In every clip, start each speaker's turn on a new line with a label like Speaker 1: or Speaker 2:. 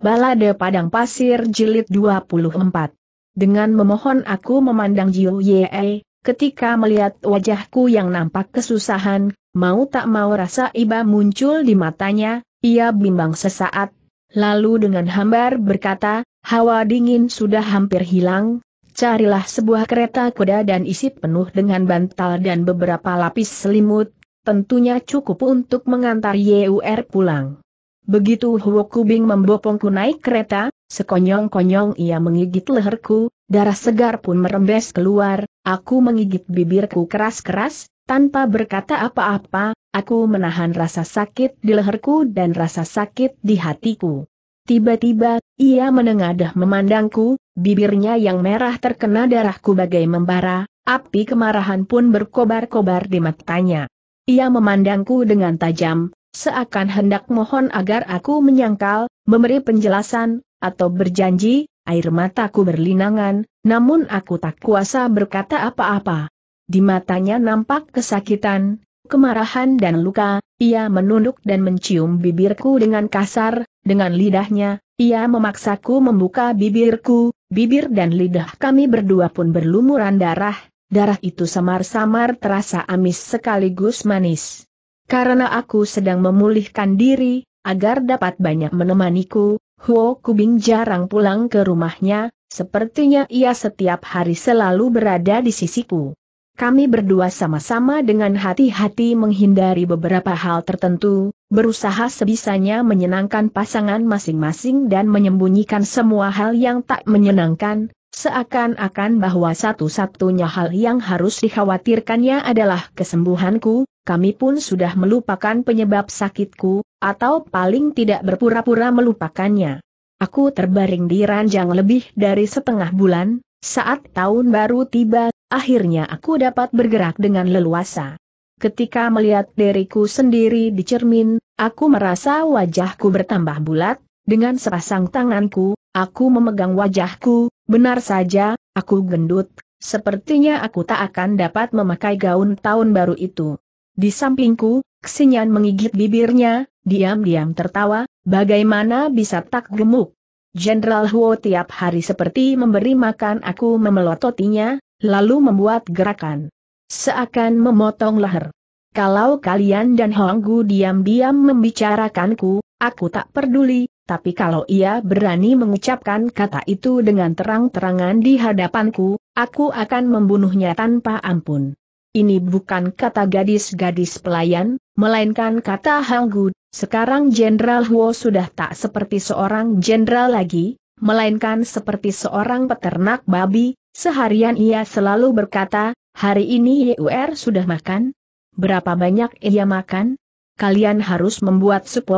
Speaker 1: Balade Padang Pasir Jilid 24. Dengan memohon aku memandang Jiu Ye, ketika melihat wajahku yang nampak kesusahan, mau tak mau rasa iba muncul di matanya, ia bimbang sesaat, lalu dengan hambar berkata, hawa dingin sudah hampir hilang, carilah sebuah kereta kuda dan isi penuh dengan bantal dan beberapa lapis selimut, tentunya cukup untuk mengantar Yur pulang. Begitu Huo Kubing membopongku naik kereta, sekonyong-konyong ia menggigit leherku, darah segar pun merembes keluar, aku menggigit bibirku keras-keras, tanpa berkata apa-apa, aku menahan rasa sakit di leherku dan rasa sakit di hatiku. Tiba-tiba, ia menengadah memandangku, bibirnya yang merah terkena darahku bagai membara, api kemarahan pun berkobar-kobar di matanya. Ia memandangku dengan tajam, seakan hendak mohon agar aku menyangkal, memberi penjelasan, atau berjanji, air mataku berlinangan, namun aku tak kuasa berkata apa-apa. Di matanya nampak kesakitan, kemarahan dan luka, ia menunduk dan mencium bibirku dengan kasar, dengan lidahnya, ia memaksaku membuka bibirku, bibir dan lidah kami berdua pun berlumuran darah, darah itu samar-samar terasa amis sekaligus manis. Karena aku sedang memulihkan diri, agar dapat banyak menemaniku, Huo Kubing jarang pulang ke rumahnya, sepertinya ia setiap hari selalu berada di sisiku. Kami berdua sama-sama dengan hati-hati menghindari beberapa hal tertentu, berusaha sebisanya menyenangkan pasangan masing-masing dan menyembunyikan semua hal yang tak menyenangkan, seakan-akan bahwa satu-satunya hal yang harus dikhawatirkannya adalah kesembuhanku, kami pun sudah melupakan penyebab sakitku, atau paling tidak berpura-pura melupakannya. Aku terbaring di ranjang lebih dari setengah bulan, saat tahun baru tiba, akhirnya aku dapat bergerak dengan leluasa. Ketika melihat diriku sendiri di cermin, aku merasa wajahku bertambah bulat, dengan sepasang tanganku, aku memegang wajahku, benar saja, aku gendut, sepertinya aku tak akan dapat memakai gaun tahun baru itu. Di sampingku, Xinyan menggigit bibirnya, diam-diam tertawa, bagaimana bisa tak gemuk? Jenderal Huo tiap hari seperti memberi makan aku memelototinya, lalu membuat gerakan. Seakan memotong leher. Kalau kalian dan Honggu diam-diam membicarakanku, aku tak peduli, tapi kalau ia berani mengucapkan kata itu dengan terang-terangan di hadapanku, aku akan membunuhnya tanpa ampun. Ini bukan kata gadis-gadis pelayan, melainkan kata Hanggu, sekarang Jenderal Huo sudah tak seperti seorang jenderal lagi, melainkan seperti seorang peternak babi, seharian ia selalu berkata, hari ini YUR sudah makan? Berapa banyak ia makan? Kalian harus membuat sup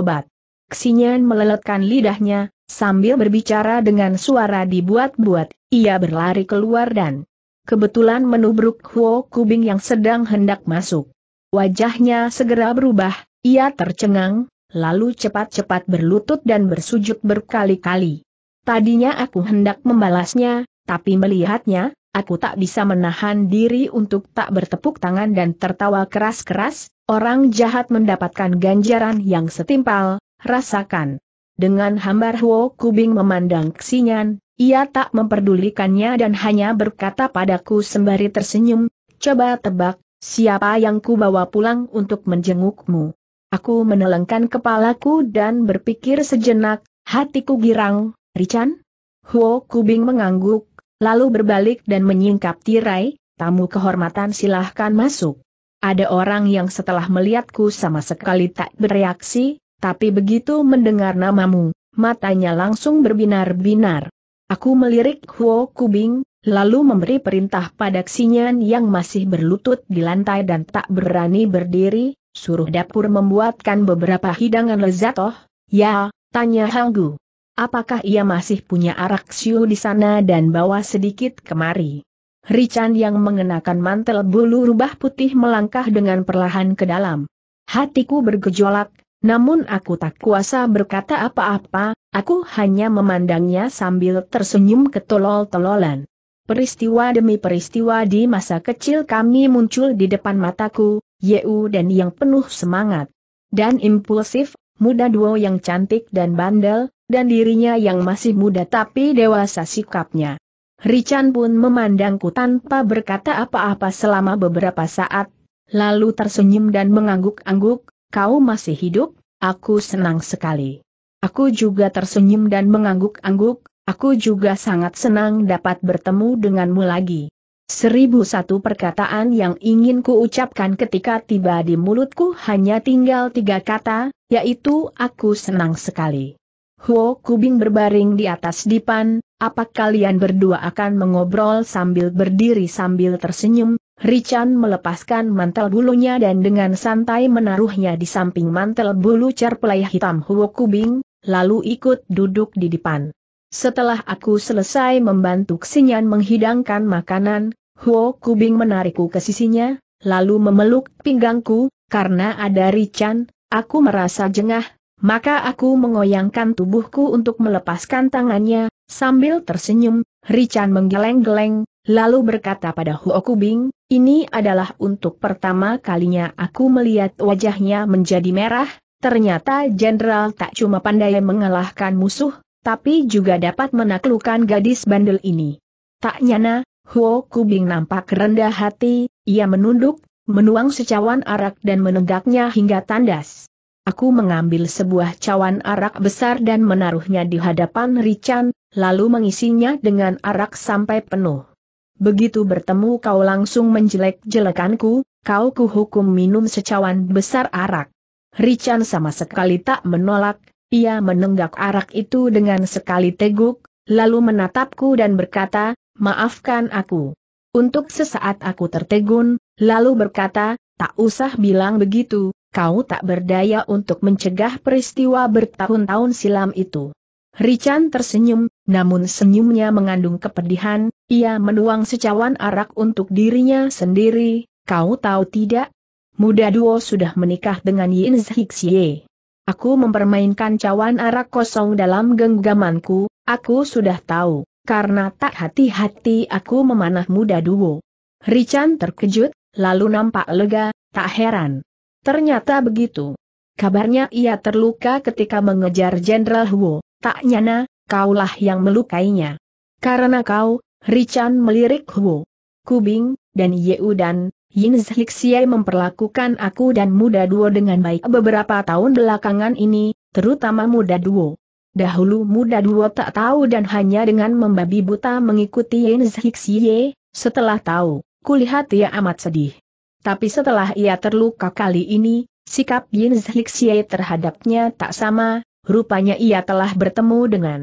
Speaker 1: Xinyan meleletkan lidahnya, sambil berbicara dengan suara dibuat-buat, ia berlari keluar dan kebetulan menubruk Huo Kubing yang sedang hendak masuk. Wajahnya segera berubah, ia tercengang, lalu cepat-cepat berlutut dan bersujud berkali-kali. Tadinya aku hendak membalasnya, tapi melihatnya, aku tak bisa menahan diri untuk tak bertepuk tangan dan tertawa keras-keras, orang jahat mendapatkan ganjaran yang setimpal, rasakan. Dengan hambar Huo Kubing memandang Xinyan, ia tak memperdulikannya dan hanya berkata padaku sembari tersenyum, coba tebak, siapa yang ku bawa pulang untuk menjengukmu. Aku menelengkan kepalaku dan berpikir sejenak, hatiku girang, Rican? Huo Kubing mengangguk, lalu berbalik dan menyingkap tirai, tamu kehormatan silahkan masuk. Ada orang yang setelah melihatku sama sekali tak bereaksi, tapi begitu mendengar namamu, matanya langsung berbinar-binar. Aku melirik Huo Kubing, lalu memberi perintah pada Xinyan yang masih berlutut di lantai dan tak berani berdiri, suruh dapur membuatkan beberapa hidangan lezat, toh? ya, tanya Hanggu. Apakah ia masih punya arak siu di sana dan bawa sedikit kemari? Rican yang mengenakan mantel bulu rubah putih melangkah dengan perlahan ke dalam. Hatiku bergejolak, namun aku tak kuasa berkata apa-apa, Aku hanya memandangnya sambil tersenyum ketolol-tololan. Peristiwa demi peristiwa di masa kecil kami muncul di depan mataku, Yeu dan yang penuh semangat. Dan impulsif, muda duo yang cantik dan bandel, dan dirinya yang masih muda tapi dewasa sikapnya. Richan pun memandangku tanpa berkata apa-apa selama beberapa saat, lalu tersenyum dan mengangguk-angguk, kau masih hidup, aku senang sekali. Aku juga tersenyum dan mengangguk-angguk, aku juga sangat senang dapat bertemu denganmu lagi. Seribu satu perkataan yang ingin kuucapkan ketika tiba di mulutku hanya tinggal tiga kata, yaitu aku senang sekali. Huo Kubing berbaring di atas dipan, apa kalian berdua akan mengobrol sambil berdiri sambil tersenyum, Richan melepaskan mantel bulunya dan dengan santai menaruhnya di samping mantel bulu cerpelai hitam Huo Kubing, lalu ikut duduk di depan. Setelah aku selesai membantu Xinyan menghidangkan makanan, Huo Kubing menarikku ke sisinya, lalu memeluk pinggangku, karena ada Rican, aku merasa jengah, maka aku mengoyangkan tubuhku untuk melepaskan tangannya, sambil tersenyum, Rican menggeleng-geleng, lalu berkata pada Huo Kubing, ini adalah untuk pertama kalinya aku melihat wajahnya menjadi merah, Ternyata jenderal tak cuma pandai mengalahkan musuh, tapi juga dapat menaklukkan gadis bandel ini. Tak nyana, Huo Kubing nampak rendah hati, ia menunduk, menuang secawan arak dan menegaknya hingga tandas. Aku mengambil sebuah cawan arak besar dan menaruhnya di hadapan Rican, lalu mengisinya dengan arak sampai penuh. Begitu bertemu kau langsung menjelek-jelekanku, kau kuhukum minum secawan besar arak. Rican sama sekali tak menolak, ia menenggak arak itu dengan sekali teguk, lalu menatapku dan berkata, maafkan aku. Untuk sesaat aku tertegun, lalu berkata, tak usah bilang begitu, kau tak berdaya untuk mencegah peristiwa bertahun-tahun silam itu. Rican tersenyum, namun senyumnya mengandung kepedihan, ia menuang secawan arak untuk dirinya sendiri, kau tahu tidak, muda duo sudah menikah dengan Yin Zhixie. Aku mempermainkan cawan arak kosong dalam genggamanku, aku sudah tahu, karena tak hati-hati aku memanah muda duo. Rican terkejut, lalu nampak lega, tak heran. Ternyata begitu. Kabarnya ia terluka ketika mengejar Jenderal Huo, tak nyana, kaulah yang melukainya. Karena kau, Rican melirik Huo, Kubing, dan Yeudan, Yin Zhixie memperlakukan aku dan muda duo dengan baik beberapa tahun belakangan ini, terutama muda duo. Dahulu muda duo tak tahu dan hanya dengan membabi buta mengikuti Yin Zhixie, setelah tahu, kulihat ia amat sedih. Tapi setelah ia terluka kali ini, sikap Yin Zhixie terhadapnya tak sama, rupanya ia telah bertemu dengan.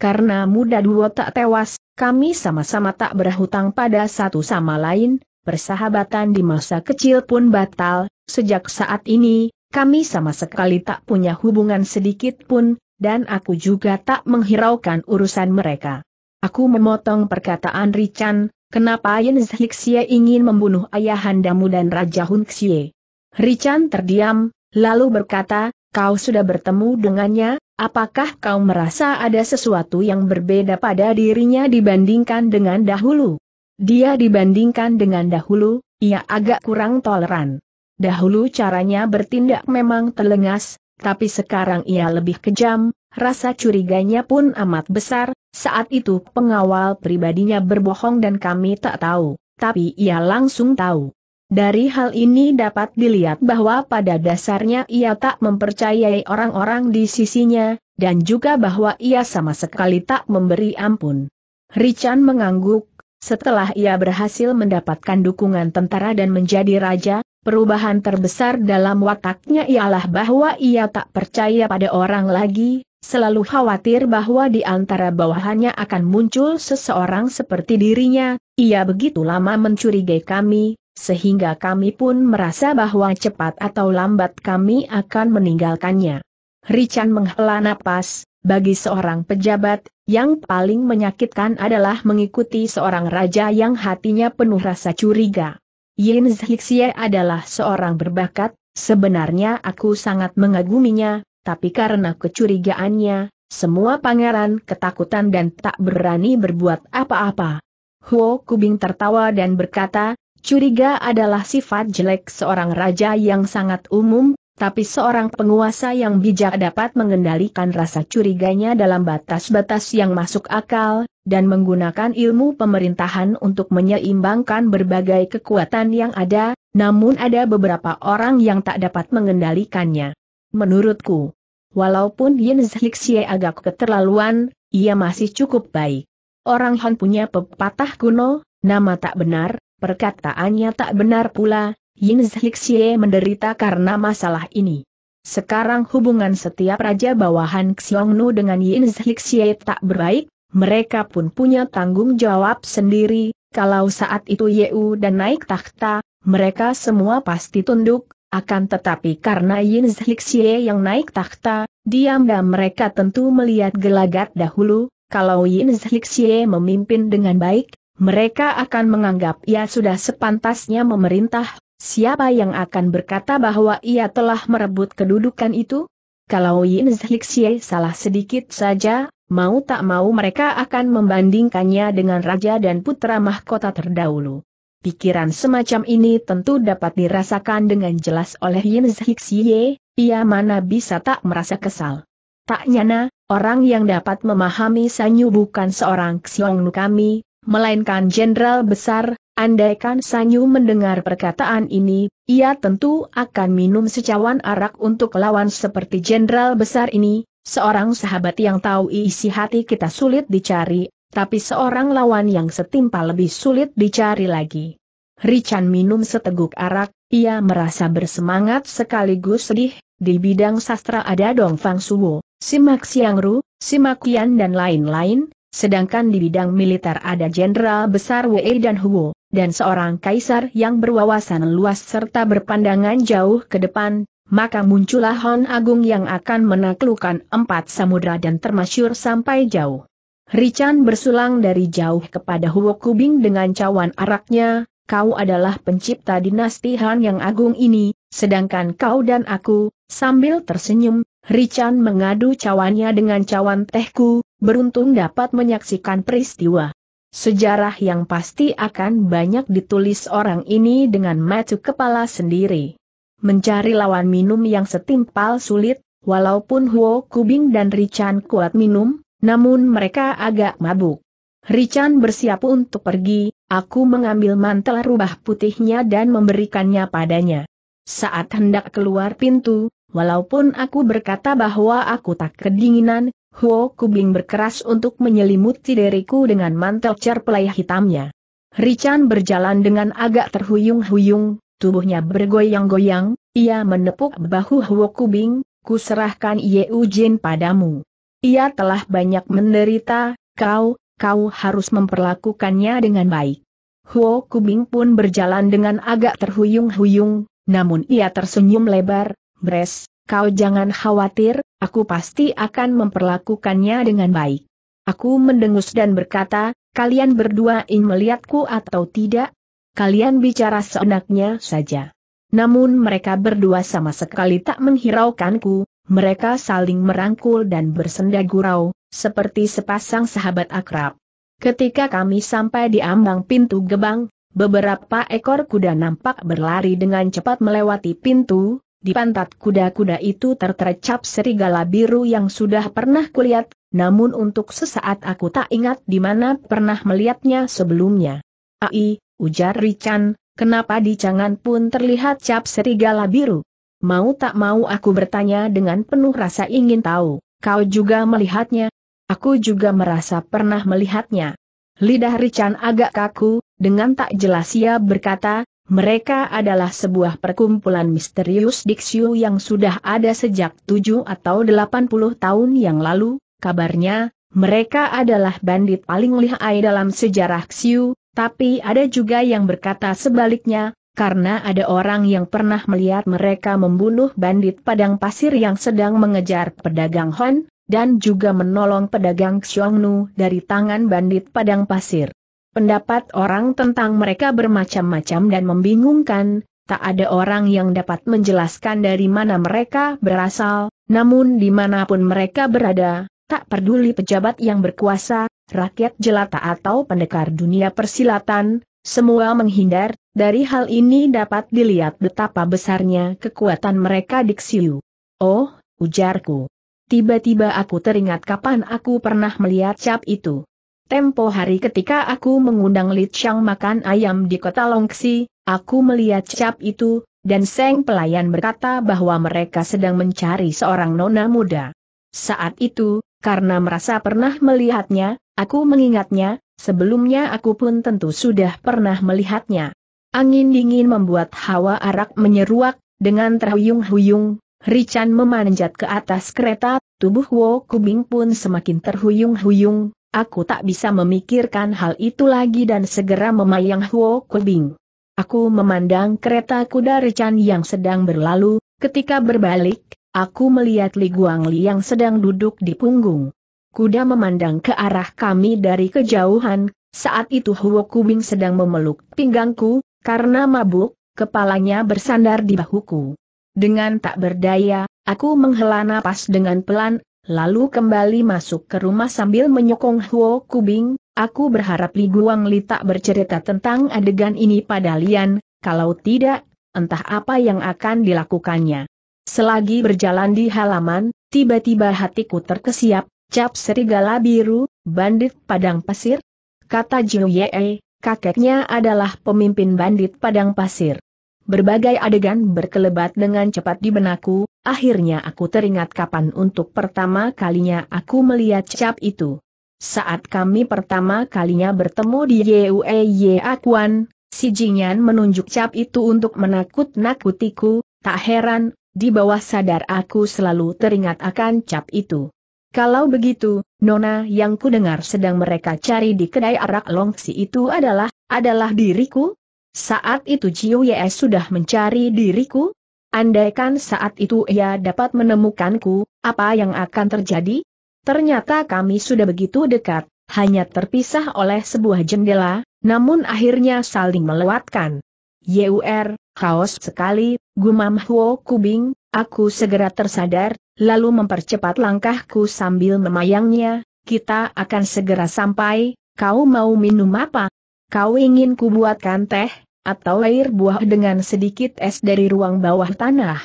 Speaker 1: Karena muda duo tak tewas, kami sama-sama tak berhutang pada satu sama lain, persahabatan di masa kecil pun batal, sejak saat ini, kami sama sekali tak punya hubungan sedikit pun, dan aku juga tak menghiraukan urusan mereka. Aku memotong perkataan Richan, kenapa Yen Zhixie ingin membunuh ayahandamu dan Raja Hun Xie? Richan terdiam, lalu berkata, kau sudah bertemu dengannya, apakah kau merasa ada sesuatu yang berbeda pada dirinya dibandingkan dengan dahulu? Dia dibandingkan dengan dahulu, ia agak kurang toleran. Dahulu caranya bertindak memang telengas, tapi sekarang ia lebih kejam, rasa curiganya pun amat besar, saat itu pengawal pribadinya berbohong dan kami tak tahu, tapi ia langsung tahu. Dari hal ini dapat dilihat bahwa pada dasarnya ia tak mempercayai orang-orang di sisinya, dan juga bahwa ia sama sekali tak memberi ampun. Richan mengangguk, setelah ia berhasil mendapatkan dukungan tentara dan menjadi raja, perubahan terbesar dalam wataknya ialah bahwa ia tak percaya pada orang lagi, selalu khawatir bahwa di antara bawahannya akan muncul seseorang seperti dirinya, ia begitu lama mencurigai kami, sehingga kami pun merasa bahwa cepat atau lambat kami akan meninggalkannya. Richan menghela napas, bagi seorang pejabat, yang paling menyakitkan adalah mengikuti seorang raja yang hatinya penuh rasa curiga. Yin Zhixie adalah seorang berbakat, sebenarnya aku sangat mengaguminya, tapi karena kecurigaannya, semua pangeran ketakutan dan tak berani berbuat apa-apa. Huo Kubing tertawa dan berkata, curiga adalah sifat jelek seorang raja yang sangat umum, tapi seorang penguasa yang bijak dapat mengendalikan rasa curiganya dalam batas-batas yang masuk akal, dan menggunakan ilmu pemerintahan untuk menyeimbangkan berbagai kekuatan yang ada, namun ada beberapa orang yang tak dapat mengendalikannya. Menurutku, walaupun Yin Zhixie agak keterlaluan, ia masih cukup baik. Orang Han punya pepatah kuno, nama tak benar, perkataannya tak benar pula, Yin Zhixie menderita karena masalah ini. Sekarang hubungan setiap raja bawahan Xiongnu dengan Yin Zhixie tak berbaik, mereka pun punya tanggung jawab sendiri, kalau saat itu Yeu dan naik takhta, mereka semua pasti tunduk, akan tetapi karena Yin Zhixie yang naik takhta, diam diam mereka tentu melihat gelagat dahulu, kalau Yin Zhixie memimpin dengan baik, mereka akan menganggap ia sudah sepantasnya memerintah, Siapa yang akan berkata bahwa ia telah merebut kedudukan itu? Kalau Yin Zhixie salah sedikit saja, mau tak mau mereka akan membandingkannya dengan raja dan putra mahkota terdahulu. Pikiran semacam ini tentu dapat dirasakan dengan jelas oleh Yin Zhixie, ia mana bisa tak merasa kesal. Tak nyana, orang yang dapat memahami Sanyu bukan seorang Xiongnu kami, melainkan jenderal besar, Andaikan Sanyu mendengar perkataan ini, ia tentu akan minum secawan arak untuk lawan seperti jenderal besar ini, seorang sahabat yang tahu isi hati kita sulit dicari, tapi seorang lawan yang setimpal lebih sulit dicari lagi. Richan minum seteguk arak, ia merasa bersemangat sekaligus sedih, di bidang sastra ada Dong Fang Suwo, Simak Siang Ru, Simak Yan dan lain-lain, sedangkan di bidang militer ada Jenderal Besar Wei dan Huo dan seorang kaisar yang berwawasan luas serta berpandangan jauh ke depan, maka muncullah Hon Agung yang akan menaklukkan empat samudra dan termasyur sampai jauh. Rican bersulang dari jauh kepada Huo Kubing dengan cawan araknya, kau adalah pencipta dinasti Han yang agung ini, sedangkan kau dan aku, sambil tersenyum, Rican mengadu cawannya dengan cawan tehku, beruntung dapat menyaksikan peristiwa. Sejarah yang pasti akan banyak ditulis orang ini dengan mata kepala sendiri. Mencari lawan minum yang setimpal sulit, walaupun Huo Kubing dan Richan kuat minum, namun mereka agak mabuk. Richan bersiap untuk pergi, aku mengambil mantel rubah putihnya dan memberikannya padanya. Saat hendak keluar pintu, walaupun aku berkata bahwa aku tak kedinginan, Huo Kubing berkeras untuk menyelimuti diriku dengan mantel cerpelai hitamnya. Rican berjalan dengan agak terhuyung-huyung, tubuhnya bergoyang-goyang, ia menepuk bahu Huo Kubing, kuserahkan Ye Jin padamu. Ia telah banyak menderita, kau, kau harus memperlakukannya dengan baik. Huo Kubing pun berjalan dengan agak terhuyung-huyung, namun ia tersenyum lebar, Bres, kau jangan khawatir, Aku pasti akan memperlakukannya dengan baik. Aku mendengus dan berkata, kalian berdua ingin melihatku atau tidak? Kalian bicara seenaknya saja. Namun mereka berdua sama sekali tak menghiraukanku, mereka saling merangkul dan bersenda gurau, seperti sepasang sahabat akrab. Ketika kami sampai di ambang pintu gebang, Beberapa ekor kuda nampak berlari dengan cepat melewati pintu, di pantat kuda-kuda itu tertercap serigala biru yang sudah pernah kulihat, namun untuk sesaat aku tak ingat di mana pernah melihatnya sebelumnya. Ai, ujar Rican, kenapa di cangan pun terlihat cap serigala biru? Mau tak mau aku bertanya dengan penuh rasa ingin tahu, kau juga melihatnya? Aku juga merasa pernah melihatnya. Lidah Rican agak kaku, dengan tak jelas ia berkata, mereka adalah sebuah perkumpulan misterius Diksiu yang sudah ada sejak 7 atau 80 tahun yang lalu, kabarnya, mereka adalah bandit paling lihai dalam sejarah Xiu, tapi ada juga yang berkata sebaliknya, karena ada orang yang pernah melihat mereka membunuh bandit padang pasir yang sedang mengejar pedagang Han, dan juga menolong pedagang Xiongnu dari tangan bandit padang pasir. Pendapat orang tentang mereka bermacam-macam dan membingungkan, tak ada orang yang dapat menjelaskan dari mana mereka berasal, namun dimanapun mereka berada, tak peduli pejabat yang berkuasa, rakyat jelata atau pendekar dunia persilatan, semua menghindar, dari hal ini dapat dilihat betapa besarnya kekuatan mereka di Xiu. Oh, ujarku. Tiba-tiba aku teringat kapan aku pernah melihat cap itu. Tempo hari ketika aku mengundang Li Chang makan ayam di kota Longxi, aku melihat cap itu, dan Seng pelayan berkata bahwa mereka sedang mencari seorang nona muda. Saat itu, karena merasa pernah melihatnya, aku mengingatnya, sebelumnya aku pun tentu sudah pernah melihatnya. Angin dingin membuat hawa arak menyeruak, dengan terhuyung-huyung, Rican memanjat ke atas kereta, tubuh Wo Kubing pun semakin terhuyung-huyung, Aku tak bisa memikirkan hal itu lagi dan segera memayang Huo Kubing. Aku memandang kereta kuda recan yang sedang berlalu, ketika berbalik, aku melihat Li Guangli yang sedang duduk di punggung. Kuda memandang ke arah kami dari kejauhan, saat itu Huo Kubing sedang memeluk pinggangku, karena mabuk, kepalanya bersandar di bahuku. Dengan tak berdaya, aku menghela napas dengan pelan, lalu kembali masuk ke rumah sambil menyokong Huo Kubing, aku berharap Li Guang Li tak bercerita tentang adegan ini pada Lian, kalau tidak, entah apa yang akan dilakukannya. Selagi berjalan di halaman, tiba-tiba hatiku terkesiap, cap serigala biru, bandit padang pasir? Kata Jiu Ye, kakeknya adalah pemimpin bandit padang pasir. Berbagai adegan berkelebat dengan cepat di benakku, Akhirnya aku teringat kapan untuk pertama kalinya aku melihat cap itu. Saat kami pertama kalinya bertemu di Yue Akuan, si Jingyan menunjuk cap itu untuk menakut-nakutiku, tak heran, di bawah sadar aku selalu teringat akan cap itu. Kalau begitu, Nona yang ku dengar sedang mereka cari di kedai arak longsi itu adalah, adalah diriku? Saat itu Jiu Ye sudah mencari diriku? Andaikan saat itu ia dapat menemukanku, apa yang akan terjadi? Ternyata kami sudah begitu dekat, hanya terpisah oleh sebuah jendela, namun akhirnya saling melewatkan. Yur, er, Kaos sekali, gumam Huo Kubing, aku segera tersadar, lalu mempercepat langkahku sambil memayangnya, kita akan segera sampai, kau mau minum apa? Kau ingin kubuatkan teh? atau air buah dengan sedikit es dari ruang bawah tanah.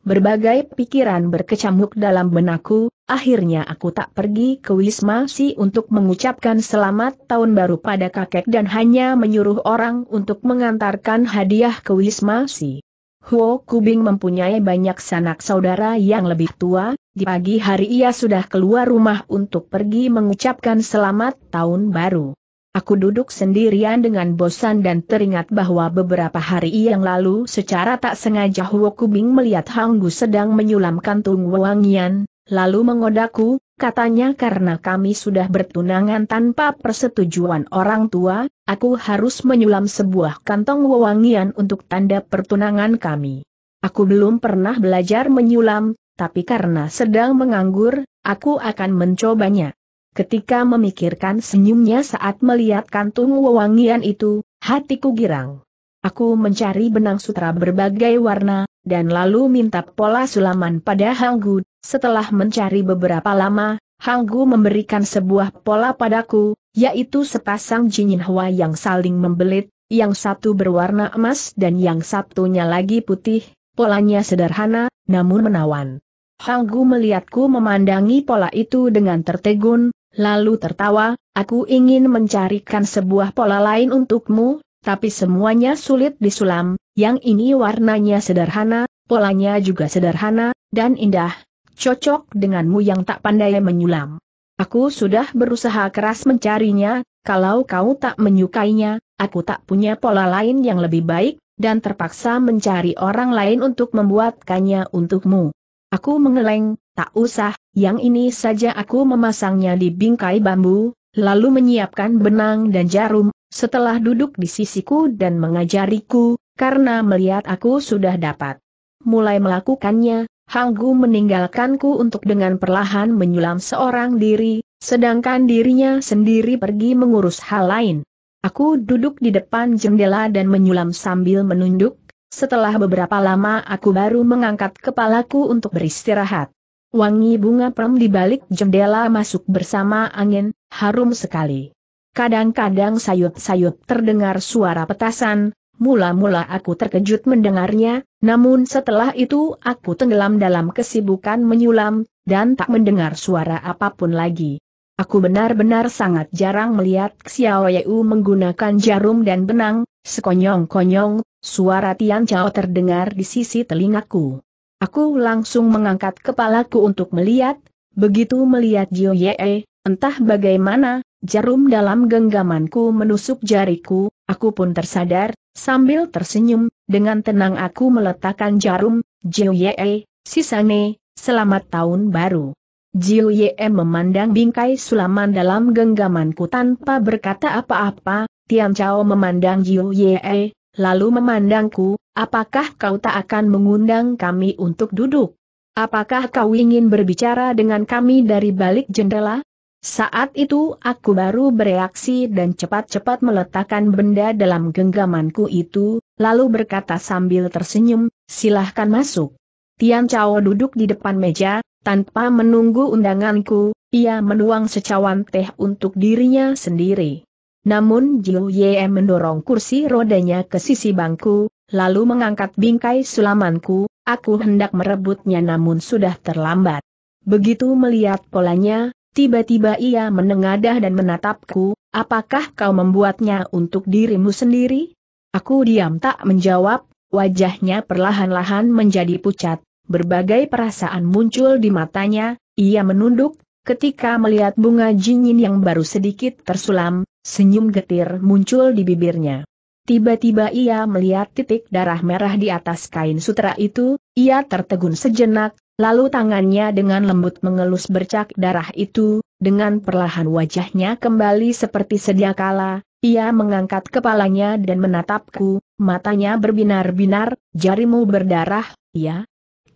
Speaker 1: Berbagai pikiran berkecamuk dalam benakku, akhirnya aku tak pergi ke Wisma Si untuk mengucapkan selamat tahun baru pada kakek dan hanya menyuruh orang untuk mengantarkan hadiah ke Wisma Si. Huo Kubing mempunyai banyak sanak saudara yang lebih tua, di pagi hari ia sudah keluar rumah untuk pergi mengucapkan selamat tahun baru. Aku duduk sendirian dengan bosan dan teringat bahwa beberapa hari yang lalu secara tak sengaja Huo Kubing melihat Hanggu sedang menyulam kantung Wangian, lalu mengodaku, katanya karena kami sudah bertunangan tanpa persetujuan orang tua, aku harus menyulam sebuah kantong Wangian untuk tanda pertunangan kami. Aku belum pernah belajar menyulam, tapi karena sedang menganggur, aku akan mencobanya. Ketika memikirkan senyumnya saat melihat kantung wewangian itu, hatiku girang. Aku mencari benang sutra berbagai warna, dan lalu minta pola sulaman pada Hanggu. Setelah mencari beberapa lama, Hanggu memberikan sebuah pola padaku, yaitu sepasang jinin hua yang saling membelit, yang satu berwarna emas dan yang satunya lagi putih, polanya sederhana, namun menawan. Hanggu melihatku memandangi pola itu dengan tertegun, Lalu tertawa, aku ingin mencarikan sebuah pola lain untukmu, tapi semuanya sulit disulam, yang ini warnanya sederhana, polanya juga sederhana, dan indah, cocok denganmu yang tak pandai menyulam. Aku sudah berusaha keras mencarinya, kalau kau tak menyukainya, aku tak punya pola lain yang lebih baik, dan terpaksa mencari orang lain untuk membuatkannya untukmu. Aku mengeleng, Tak usah, yang ini saja aku memasangnya di bingkai bambu, lalu menyiapkan benang dan jarum, setelah duduk di sisiku dan mengajariku, karena melihat aku sudah dapat. Mulai melakukannya, Hanggu meninggalkanku untuk dengan perlahan menyulam seorang diri, sedangkan dirinya sendiri pergi mengurus hal lain. Aku duduk di depan jendela dan menyulam sambil menunduk, setelah beberapa lama aku baru mengangkat kepalaku untuk beristirahat. Wangi bunga prem di balik jendela masuk bersama angin, harum sekali. Kadang-kadang sayup-sayup terdengar suara petasan, mula-mula aku terkejut mendengarnya, namun setelah itu aku tenggelam dalam kesibukan menyulam, dan tak mendengar suara apapun lagi. Aku benar-benar sangat jarang melihat Xiao Yeu menggunakan jarum dan benang, sekonyong-konyong, suara Tian Chao terdengar di sisi telingaku. Aku langsung mengangkat kepalaku untuk melihat, begitu melihat Jio Ye, entah bagaimana, jarum dalam genggamanku menusuk jariku, aku pun tersadar, sambil tersenyum, dengan tenang aku meletakkan jarum, Jio Ye, sisane, selamat tahun baru. Jiu Ye memandang bingkai sulaman dalam genggamanku tanpa berkata apa-apa, Tian Chao memandang Jiu Ye, lalu memandangku, apakah kau tak akan mengundang kami untuk duduk? Apakah kau ingin berbicara dengan kami dari balik jendela? Saat itu aku baru bereaksi dan cepat-cepat meletakkan benda dalam genggamanku itu, lalu berkata sambil tersenyum, silahkan masuk. Tian Chao duduk di depan meja, tanpa menunggu undanganku, ia menuang secawan teh untuk dirinya sendiri. Namun Jiu Ye mendorong kursi rodanya ke sisi bangku, lalu mengangkat bingkai sulamanku, aku hendak merebutnya namun sudah terlambat. Begitu melihat polanya, tiba-tiba ia menengadah dan menatapku, apakah kau membuatnya untuk dirimu sendiri? Aku diam tak menjawab, wajahnya perlahan-lahan menjadi pucat, berbagai perasaan muncul di matanya, ia menunduk, ketika melihat bunga jingin yang baru sedikit tersulam, Senyum getir muncul di bibirnya. Tiba-tiba ia melihat titik darah merah di atas kain sutra itu, ia tertegun sejenak, lalu tangannya dengan lembut mengelus bercak darah itu, dengan perlahan wajahnya kembali seperti sedia kala, ia mengangkat kepalanya dan menatapku, matanya berbinar-binar, jarimu berdarah, ya?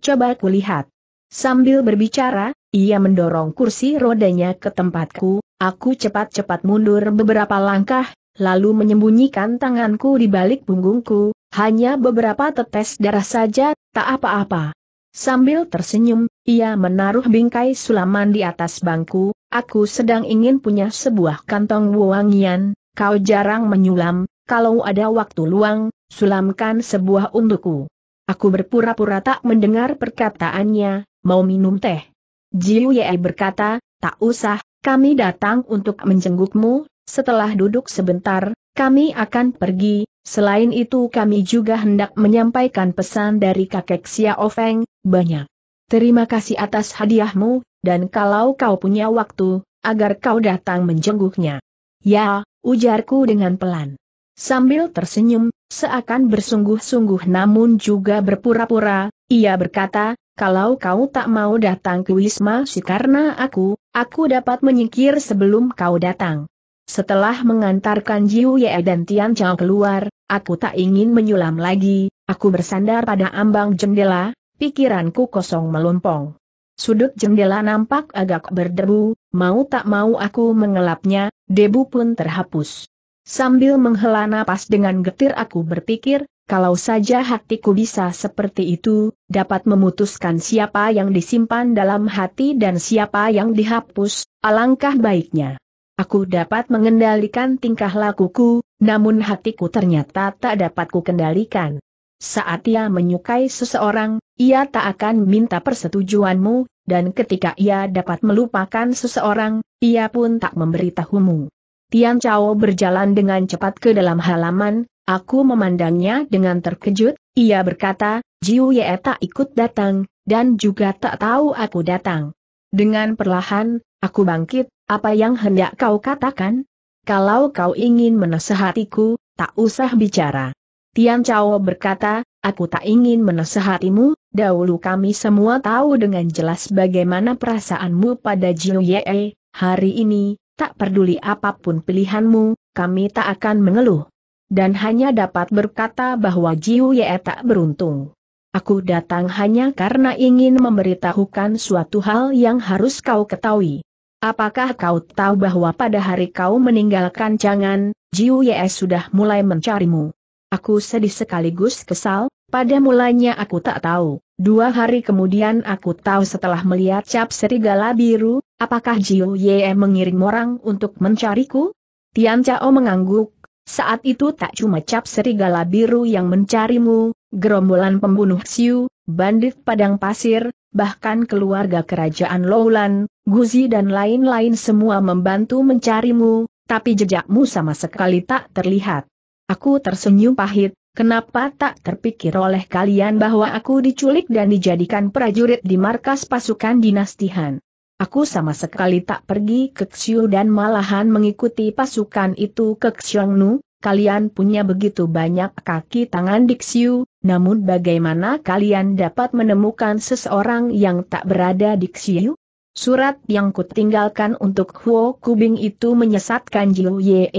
Speaker 1: Coba kulihat. Sambil berbicara, ia mendorong kursi rodanya ke tempatku, Aku cepat-cepat mundur beberapa langkah, lalu menyembunyikan tanganku di balik punggungku, hanya beberapa tetes darah saja, tak apa-apa. Sambil tersenyum, ia menaruh bingkai sulaman di atas bangku, aku sedang ingin punya sebuah kantong wangian, kau jarang menyulam, kalau ada waktu luang, sulamkan sebuah untukku. Aku berpura-pura tak mendengar perkataannya, mau minum teh. Jiu Ye berkata, tak usah, kami datang untuk menjengukmu, setelah duduk sebentar, kami akan pergi, selain itu kami juga hendak menyampaikan pesan dari kakek Xiao Ofeng, banyak. Terima kasih atas hadiahmu, dan kalau kau punya waktu, agar kau datang menjenguknya. Ya, ujarku dengan pelan. Sambil tersenyum, seakan bersungguh-sungguh namun juga berpura-pura, ia berkata, kalau kau tak mau datang ke Wisma Si karena aku, aku dapat menyingkir sebelum kau datang. Setelah mengantarkan Jiu Ye dan Tian Chao keluar, aku tak ingin menyulam lagi, aku bersandar pada ambang jendela, pikiranku kosong melompong. Sudut jendela nampak agak berdebu, mau tak mau aku mengelapnya, debu pun terhapus. Sambil menghela napas dengan getir aku berpikir, kalau saja hatiku bisa seperti itu, dapat memutuskan siapa yang disimpan dalam hati dan siapa yang dihapus, alangkah baiknya. Aku dapat mengendalikan tingkah lakuku, namun hatiku ternyata tak dapat kukendalikan. Saat ia menyukai seseorang, ia tak akan minta persetujuanmu, dan ketika ia dapat melupakan seseorang, ia pun tak memberitahumu. Tian Chao berjalan dengan cepat ke dalam halaman, Aku memandangnya dengan terkejut, ia berkata, Jiu Ye tak ikut datang, dan juga tak tahu aku datang. Dengan perlahan, aku bangkit, apa yang hendak kau katakan? Kalau kau ingin menasehatiku, tak usah bicara. Tian Chao berkata, aku tak ingin menasehatimu, dahulu kami semua tahu dengan jelas bagaimana perasaanmu pada Jiu Ye, hari ini, tak peduli apapun pilihanmu, kami tak akan mengeluh dan hanya dapat berkata bahwa Jiu Ye tak beruntung. Aku datang hanya karena ingin memberitahukan suatu hal yang harus kau ketahui. Apakah kau tahu bahwa pada hari kau meninggalkan jangan, Jiu Ye sudah mulai mencarimu? Aku sedih sekaligus kesal, pada mulanya aku tak tahu. Dua hari kemudian aku tahu setelah melihat cap serigala biru, apakah Jiu Ye mengirim orang untuk mencariku? Tian Chao mengangguk, saat itu tak cuma cap serigala biru yang mencarimu, gerombolan pembunuh siu, bandit padang pasir, bahkan keluarga kerajaan Lowland, Guzi dan lain-lain semua membantu mencarimu, tapi jejakmu sama sekali tak terlihat. Aku tersenyum pahit, kenapa tak terpikir oleh kalian bahwa aku diculik dan dijadikan prajurit di markas pasukan dinastihan. Aku sama sekali tak pergi ke Xiu dan malahan mengikuti pasukan itu ke Xiongnu, kalian punya begitu banyak kaki tangan di Xiu, namun bagaimana kalian dapat menemukan seseorang yang tak berada di Xiu? Surat yang kutinggalkan untuk Huo Kubing itu menyesatkan Jiu Ye.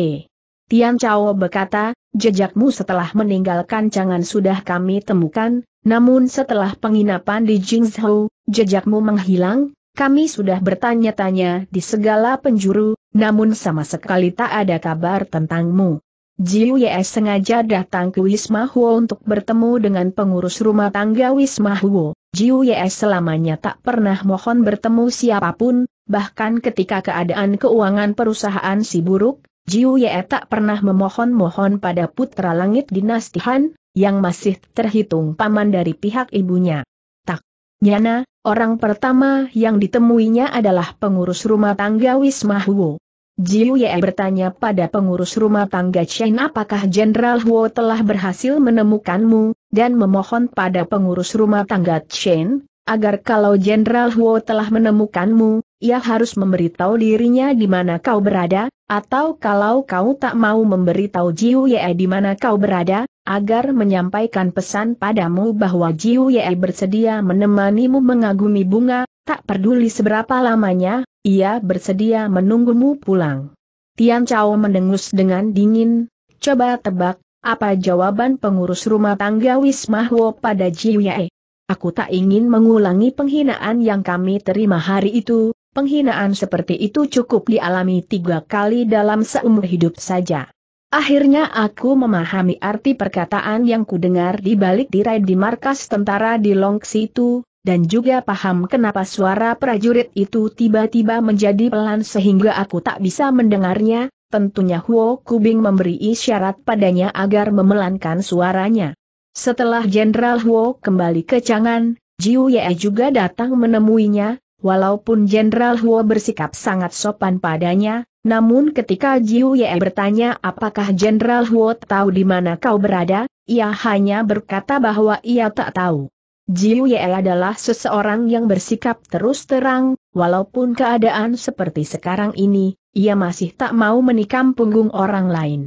Speaker 1: Tian Chao berkata, jejakmu setelah meninggalkan jangan sudah kami temukan, namun setelah penginapan di Jingzhou, jejakmu menghilang, kami sudah bertanya-tanya di segala penjuru, namun sama sekali tak ada kabar tentangmu. Jiu Yes sengaja datang ke Wisma Huo untuk bertemu dengan pengurus rumah tangga Wisma Huo. Jiu Yes selamanya tak pernah mohon bertemu siapapun, bahkan ketika keadaan keuangan perusahaan si buruk, Jiu Ye tak pernah memohon-mohon pada putra langit dinasti Han, yang masih terhitung paman dari pihak ibunya. Tak, Nyana, Orang pertama yang ditemuinya adalah pengurus rumah tangga Wisma Huo. Jiu Ye bertanya pada pengurus rumah tangga Chen apakah Jenderal Huo telah berhasil menemukanmu, dan memohon pada pengurus rumah tangga Chen, agar kalau Jenderal Huo telah menemukanmu, ia harus memberitahu dirinya di mana kau berada, atau kalau kau tak mau memberitahu Jiu Ye di mana kau berada, agar menyampaikan pesan padamu bahwa Jiu Ye bersedia menemanimu mengagumi bunga, tak peduli seberapa lamanya, ia bersedia menunggumu pulang. Tian Chao mendengus dengan dingin, coba tebak, apa jawaban pengurus rumah tangga Wisma Huo pada Jiu Ye? Aku tak ingin mengulangi penghinaan yang kami terima hari itu, Penghinaan seperti itu cukup dialami tiga kali dalam seumur hidup saja. Akhirnya aku memahami arti perkataan yang kudengar di balik tirai di markas tentara di Long situ, dan juga paham kenapa suara prajurit itu tiba-tiba menjadi pelan sehingga aku tak bisa mendengarnya, tentunya Huo Kubing memberi isyarat padanya agar memelankan suaranya. Setelah Jenderal Huo kembali ke Cangan, Jiu Ye juga datang menemuinya, Walaupun Jenderal Huo bersikap sangat sopan padanya, namun ketika Jiu Ye bertanya apakah Jenderal Huo tahu di mana kau berada, ia hanya berkata bahwa ia tak tahu. Jiu Ye adalah seseorang yang bersikap terus terang, walaupun keadaan seperti sekarang ini, ia masih tak mau menikam punggung orang lain.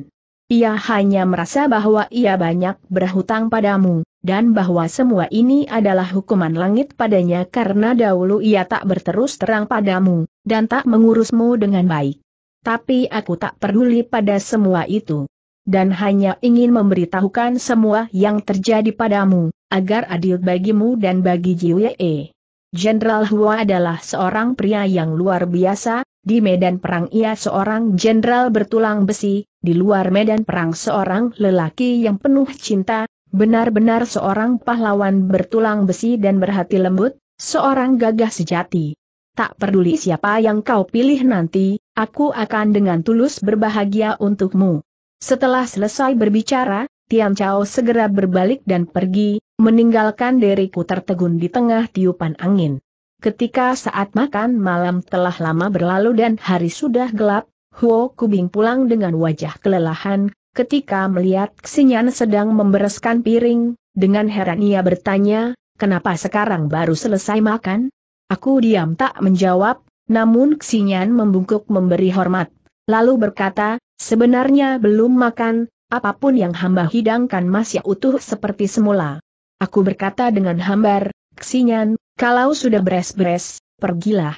Speaker 1: Ia hanya merasa bahwa ia banyak berhutang padamu, dan bahwa semua ini adalah hukuman langit padanya karena dahulu ia tak berterus terang padamu, dan tak mengurusmu dengan baik. Tapi aku tak peduli pada semua itu. Dan hanya ingin memberitahukan semua yang terjadi padamu, agar adil bagimu dan bagi Jiwee. Jenderal Hua adalah seorang pria yang luar biasa, di medan perang ia seorang jenderal bertulang besi, di luar medan perang seorang lelaki yang penuh cinta, Benar-benar seorang pahlawan bertulang besi dan berhati lembut, seorang gagah sejati. Tak peduli siapa yang kau pilih nanti, aku akan dengan tulus berbahagia untukmu. Setelah selesai berbicara, Tian Chao segera berbalik dan pergi, meninggalkan diriku tertegun di tengah tiupan angin. Ketika saat makan malam telah lama berlalu dan hari sudah gelap, Huo Kubing pulang dengan wajah kelelahan, Ketika melihat Xinyan sedang membereskan piring, dengan heran ia bertanya, kenapa sekarang baru selesai makan? Aku diam tak menjawab, namun Xinyan membungkuk memberi hormat. Lalu berkata, sebenarnya belum makan, apapun yang hamba hidangkan masih utuh seperti semula. Aku berkata dengan hambar, Xinyan, kalau sudah beres-beres, pergilah.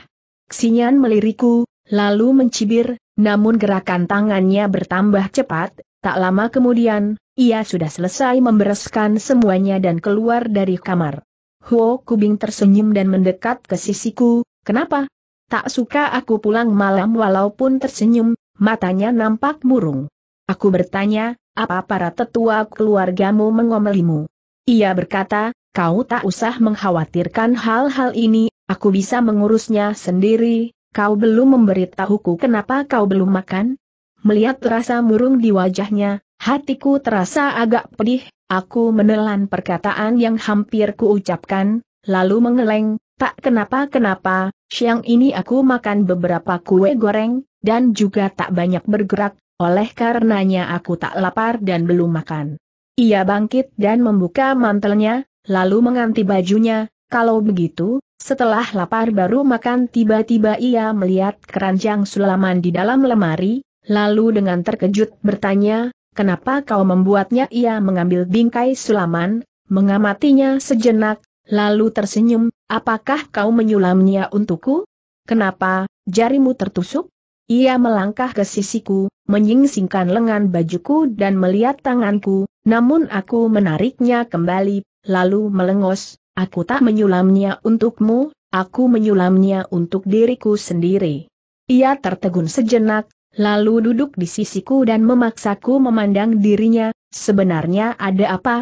Speaker 1: Xinyan meliriku, lalu mencibir, namun gerakan tangannya bertambah cepat, Tak lama kemudian, ia sudah selesai membereskan semuanya dan keluar dari kamar. Huo Kubing tersenyum dan mendekat ke sisiku, kenapa? Tak suka aku pulang malam walaupun tersenyum, matanya nampak murung. Aku bertanya, apa para tetua keluargamu mengomelimu? Ia berkata, kau tak usah mengkhawatirkan hal-hal ini, aku bisa mengurusnya sendiri, kau belum memberitahuku kenapa kau belum makan? Melihat rasa murung di wajahnya, hatiku terasa agak pedih, aku menelan perkataan yang hampir kuucapkan, lalu mengeleng, tak kenapa-kenapa, siang ini aku makan beberapa kue goreng, dan juga tak banyak bergerak, oleh karenanya aku tak lapar dan belum makan. Ia bangkit dan membuka mantelnya, lalu menganti bajunya, kalau begitu, setelah lapar baru makan tiba-tiba ia melihat keranjang sulaman di dalam lemari, lalu dengan terkejut bertanya, kenapa kau membuatnya ia mengambil bingkai sulaman, mengamatinya sejenak, lalu tersenyum, apakah kau menyulamnya untukku? Kenapa, jarimu tertusuk? Ia melangkah ke sisiku, menyingsingkan lengan bajuku dan melihat tanganku, namun aku menariknya kembali, lalu melengos, aku tak menyulamnya untukmu, aku menyulamnya untuk diriku sendiri. Ia tertegun sejenak, lalu duduk di sisiku dan memaksaku memandang dirinya, sebenarnya ada apa?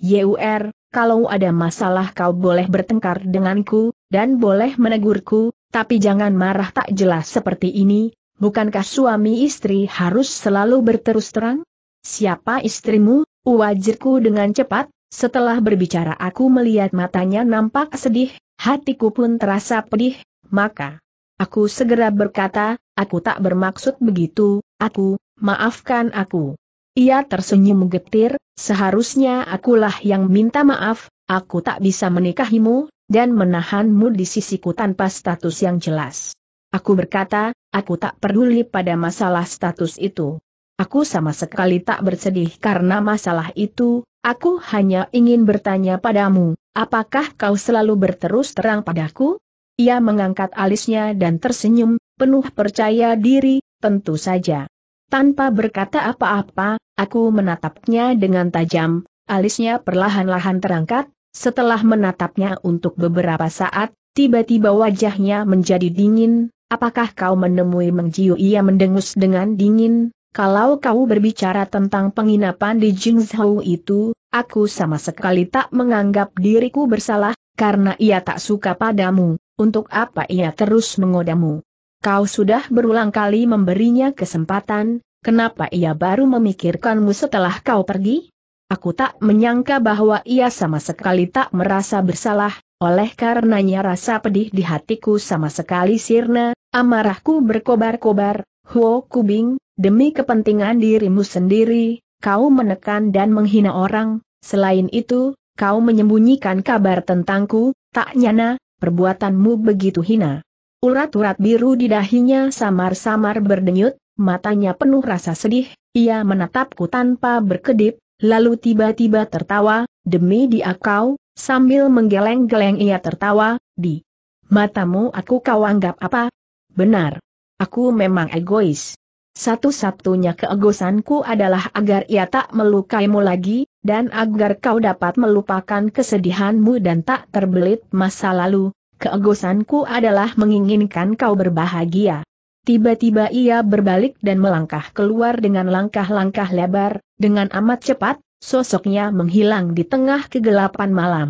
Speaker 1: Yur, er, kalau ada masalah kau boleh bertengkar denganku, dan boleh menegurku, tapi jangan marah tak jelas seperti ini, bukankah suami istri harus selalu berterus terang? Siapa istrimu? Wajirku dengan cepat, setelah berbicara aku melihat matanya nampak sedih, hatiku pun terasa pedih, maka... Aku segera berkata, aku tak bermaksud begitu, aku, maafkan aku. Ia tersenyum getir, seharusnya akulah yang minta maaf, aku tak bisa menikahimu, dan menahanmu di sisiku tanpa status yang jelas. Aku berkata, aku tak peduli pada masalah status itu. Aku sama sekali tak bersedih karena masalah itu, aku hanya ingin bertanya padamu, apakah kau selalu berterus terang padaku? Ia mengangkat alisnya dan tersenyum, penuh percaya diri, tentu saja. Tanpa berkata apa-apa, aku menatapnya dengan tajam, alisnya perlahan-lahan terangkat, setelah menatapnya untuk beberapa saat, tiba-tiba wajahnya menjadi dingin, apakah kau menemui mengjiu? Ia mendengus dengan dingin, kalau kau berbicara tentang penginapan di Jingzhou itu, aku sama sekali tak menganggap diriku bersalah, karena ia tak suka padamu, untuk apa ia terus menggodamu? Kau sudah berulang kali memberinya kesempatan, kenapa ia baru memikirkanmu setelah kau pergi? Aku tak menyangka bahwa ia sama sekali tak merasa bersalah, oleh karenanya rasa pedih di hatiku sama sekali sirna, amarahku berkobar-kobar, huo kubing, demi kepentingan dirimu sendiri, kau menekan dan menghina orang, selain itu, kau menyembunyikan kabar tentangku, tak nyana, perbuatanmu begitu hina. Urat-urat biru di dahinya samar-samar berdenyut, matanya penuh rasa sedih, ia menatapku tanpa berkedip, lalu tiba-tiba tertawa, demi dia kau, sambil menggeleng-geleng ia tertawa, di matamu aku kau anggap apa? Benar. Aku memang egois. Satu-satunya keegosanku adalah agar ia tak melukaimu lagi, dan agar kau dapat melupakan kesedihanmu dan tak terbelit masa lalu, keegosanku adalah menginginkan kau berbahagia. Tiba-tiba ia berbalik dan melangkah keluar dengan langkah-langkah lebar, dengan amat cepat, sosoknya menghilang di tengah kegelapan malam.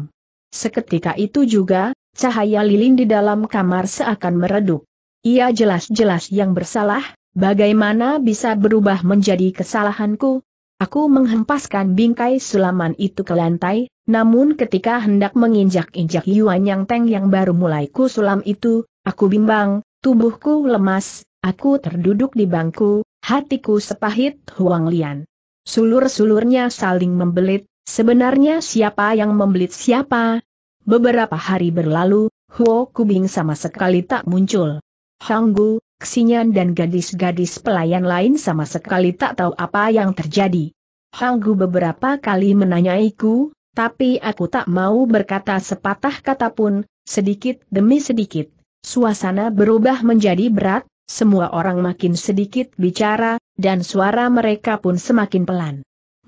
Speaker 1: Seketika itu juga, cahaya lilin di dalam kamar seakan meredup. Ia jelas-jelas yang bersalah, bagaimana bisa berubah menjadi kesalahanku, Aku menghempaskan bingkai sulaman itu ke lantai, namun ketika hendak menginjak-injak Yuan Yang Teng yang baru mulai kusulam itu, aku bimbang, tubuhku lemas, aku terduduk di bangku, hatiku sepahit huang lian. Sulur-sulurnya saling membelit, sebenarnya siapa yang membelit siapa? Beberapa hari berlalu, Huo Kubing sama sekali tak muncul. Hanggu, Sinyan dan gadis-gadis pelayan lain sama sekali tak tahu apa yang terjadi. Hanggu beberapa kali menanyaiku, tapi aku tak mau berkata sepatah kata pun, sedikit demi sedikit. Suasana berubah menjadi berat, semua orang makin sedikit bicara, dan suara mereka pun semakin pelan.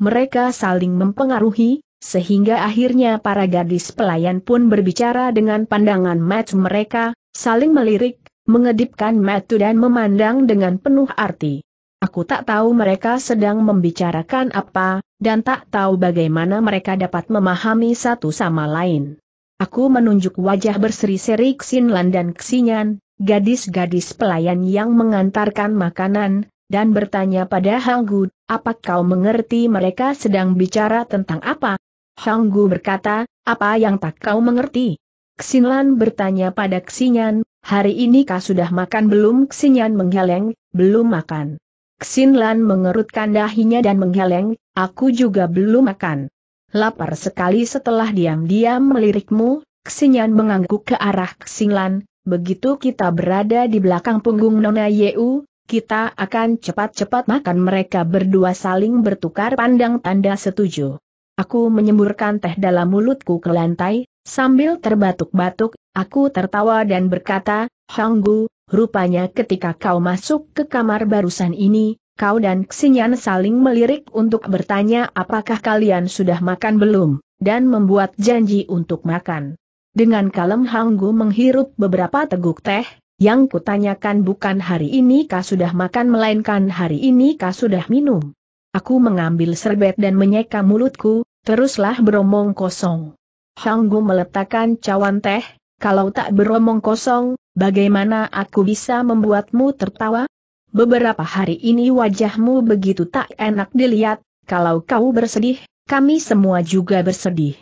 Speaker 1: Mereka saling mempengaruhi, sehingga akhirnya para gadis pelayan pun berbicara dengan pandangan match mereka, saling melirik, mengedipkan metu dan memandang dengan penuh arti. Aku tak tahu mereka sedang membicarakan apa, dan tak tahu bagaimana mereka dapat memahami satu sama lain. Aku menunjuk wajah berseri-seri Xinlan dan Xinyan, gadis-gadis pelayan yang mengantarkan makanan, dan bertanya pada Hanggu, apa kau mengerti mereka sedang bicara tentang apa? Hanggu berkata, apa yang tak kau mengerti? Xinlan bertanya pada Xinyan, Hari ini kau sudah makan belum? Xinyan menggeleng, belum makan. Xinlan mengerutkan dahinya dan menggeleng, aku juga belum makan. Lapar sekali setelah diam-diam melirikmu, Xinyan mengangguk ke arah Xinlan, begitu kita berada di belakang punggung Nona Yeu, kita akan cepat-cepat makan mereka berdua saling bertukar pandang tanda setuju. Aku menyemburkan teh dalam mulutku ke lantai, sambil terbatuk-batuk, Aku tertawa dan berkata, Hanggu, rupanya ketika kau masuk ke kamar barusan ini, kau dan Xinyan saling melirik untuk bertanya apakah kalian sudah makan belum, dan membuat janji untuk makan. Dengan kalem Hanggu menghirup beberapa teguk teh, yang kutanyakan bukan hari ini kau sudah makan melainkan hari ini kau sudah minum. Aku mengambil serbet dan menyeka mulutku, teruslah beromong kosong. Hanggu meletakkan cawan teh, kalau tak beromong kosong, bagaimana aku bisa membuatmu tertawa? Beberapa hari ini wajahmu begitu tak enak dilihat, kalau kau bersedih, kami semua juga bersedih.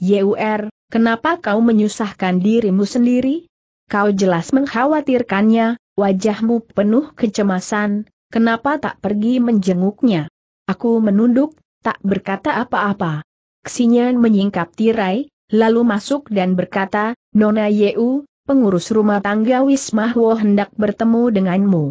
Speaker 1: Yur, kenapa kau menyusahkan dirimu sendiri? Kau jelas mengkhawatirkannya, wajahmu penuh kecemasan, kenapa tak pergi menjenguknya? Aku menunduk, tak berkata apa-apa. Xinyan menyingkap tirai, lalu masuk dan berkata, Nona Yeu, pengurus rumah tangga Wismahwo hendak bertemu denganmu.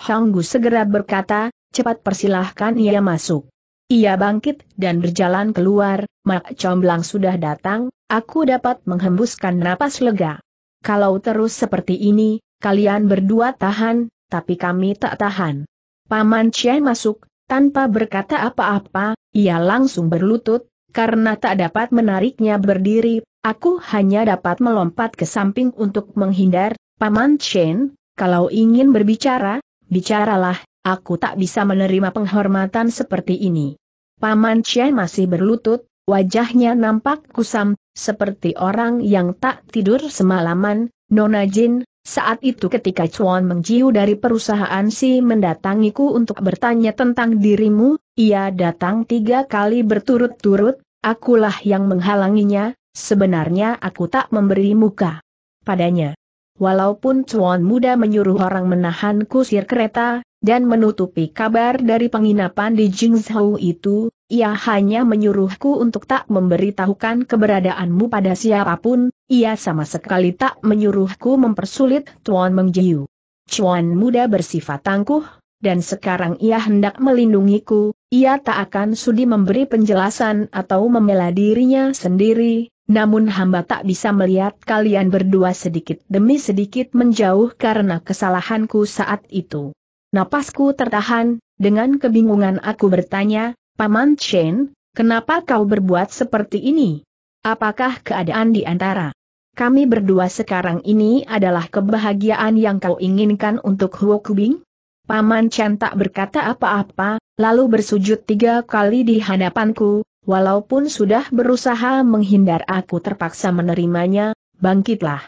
Speaker 1: Hanggu segera berkata, cepat persilahkan ia masuk. Ia bangkit dan berjalan keluar, Mak Comblang sudah datang, aku dapat menghembuskan napas lega. Kalau terus seperti ini, kalian berdua tahan, tapi kami tak tahan. Paman Chen masuk, tanpa berkata apa-apa, ia langsung berlutut, karena tak dapat menariknya berdiri, Aku hanya dapat melompat ke samping untuk menghindar, Paman Chen, kalau ingin berbicara, bicaralah, aku tak bisa menerima penghormatan seperti ini. Paman Chen masih berlutut, wajahnya nampak kusam, seperti orang yang tak tidur semalaman, Nona Jin, saat itu ketika Chuan Mengjiu dari perusahaan si mendatangiku untuk bertanya tentang dirimu, ia datang tiga kali berturut-turut, akulah yang menghalanginya, Sebenarnya aku tak memberi muka padanya. Walaupun Chuan muda menyuruh orang menahan kusir kereta, dan menutupi kabar dari penginapan di Jingzhou itu, ia hanya menyuruhku untuk tak memberitahukan keberadaanmu pada siapapun, ia sama sekali tak menyuruhku mempersulit Chuan Mengjiu. Chuan muda bersifat tangguh, dan sekarang ia hendak melindungiku, ia tak akan sudi memberi penjelasan atau membela dirinya sendiri, namun hamba tak bisa melihat kalian berdua sedikit demi sedikit menjauh karena kesalahanku saat itu. Napasku tertahan, dengan kebingungan aku bertanya, Paman Chen, kenapa kau berbuat seperti ini? Apakah keadaan di antara kami berdua sekarang ini adalah kebahagiaan yang kau inginkan untuk Huo Kubing? Paman Chen tak berkata apa-apa, lalu bersujud tiga kali di hadapanku, Walaupun sudah berusaha menghindar aku terpaksa menerimanya, bangkitlah.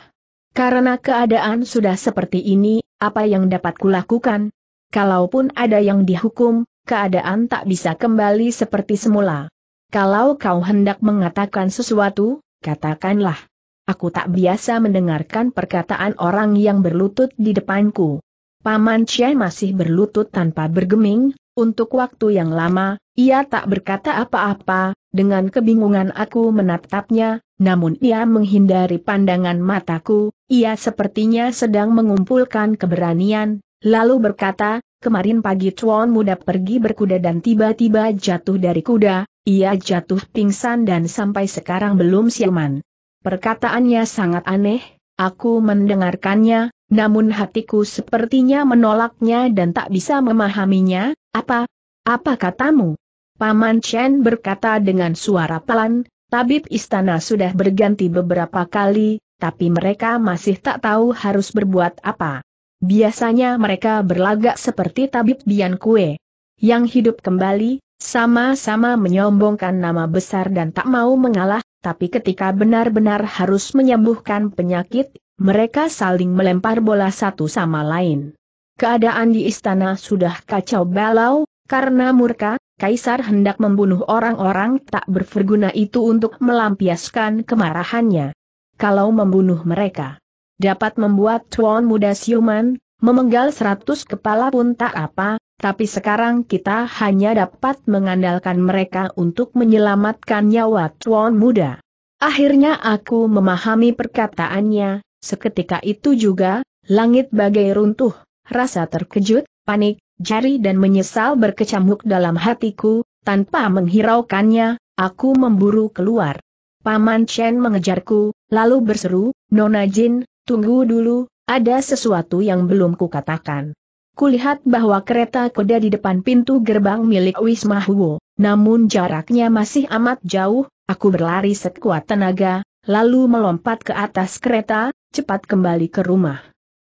Speaker 1: Karena keadaan sudah seperti ini, apa yang dapat kulakukan? Kalaupun ada yang dihukum, keadaan tak bisa kembali seperti semula. Kalau kau hendak mengatakan sesuatu, katakanlah. Aku tak biasa mendengarkan perkataan orang yang berlutut di depanku. Paman Chen masih berlutut tanpa bergeming, untuk waktu yang lama, ia tak berkata apa-apa, dengan kebingungan aku menatapnya, namun ia menghindari pandangan mataku, ia sepertinya sedang mengumpulkan keberanian, lalu berkata, kemarin pagi Chuan muda pergi berkuda dan tiba-tiba jatuh dari kuda, ia jatuh pingsan dan sampai sekarang belum siuman. Perkataannya sangat aneh, aku mendengarkannya, namun hatiku sepertinya menolaknya dan tak bisa memahaminya, apa? Apa katamu? Paman Chen berkata dengan suara pelan, tabib istana sudah berganti beberapa kali, tapi mereka masih tak tahu harus berbuat apa. Biasanya mereka berlagak seperti tabib Bian Kue. Yang hidup kembali, sama-sama menyombongkan nama besar dan tak mau mengalah, tapi ketika benar-benar harus menyembuhkan penyakit, mereka saling melempar bola satu sama lain. Keadaan di istana sudah kacau balau, karena murka, Kaisar hendak membunuh orang-orang tak berverguna itu untuk melampiaskan kemarahannya. Kalau membunuh mereka, dapat membuat tuan muda siuman, memenggal seratus kepala pun tak apa, tapi sekarang kita hanya dapat mengandalkan mereka untuk menyelamatkan nyawa tuan muda. Akhirnya aku memahami perkataannya, seketika itu juga, langit bagai runtuh, Rasa terkejut, panik, jari dan menyesal berkecamuk dalam hatiku, tanpa menghiraukannya, aku memburu keluar. Paman Chen mengejarku, lalu berseru, Nona Jin, tunggu dulu, ada sesuatu yang belum kukatakan. Kulihat bahwa kereta kuda di depan pintu gerbang milik Wisma Huo, namun jaraknya masih amat jauh, aku berlari sekuat tenaga, lalu melompat ke atas kereta, cepat kembali ke rumah.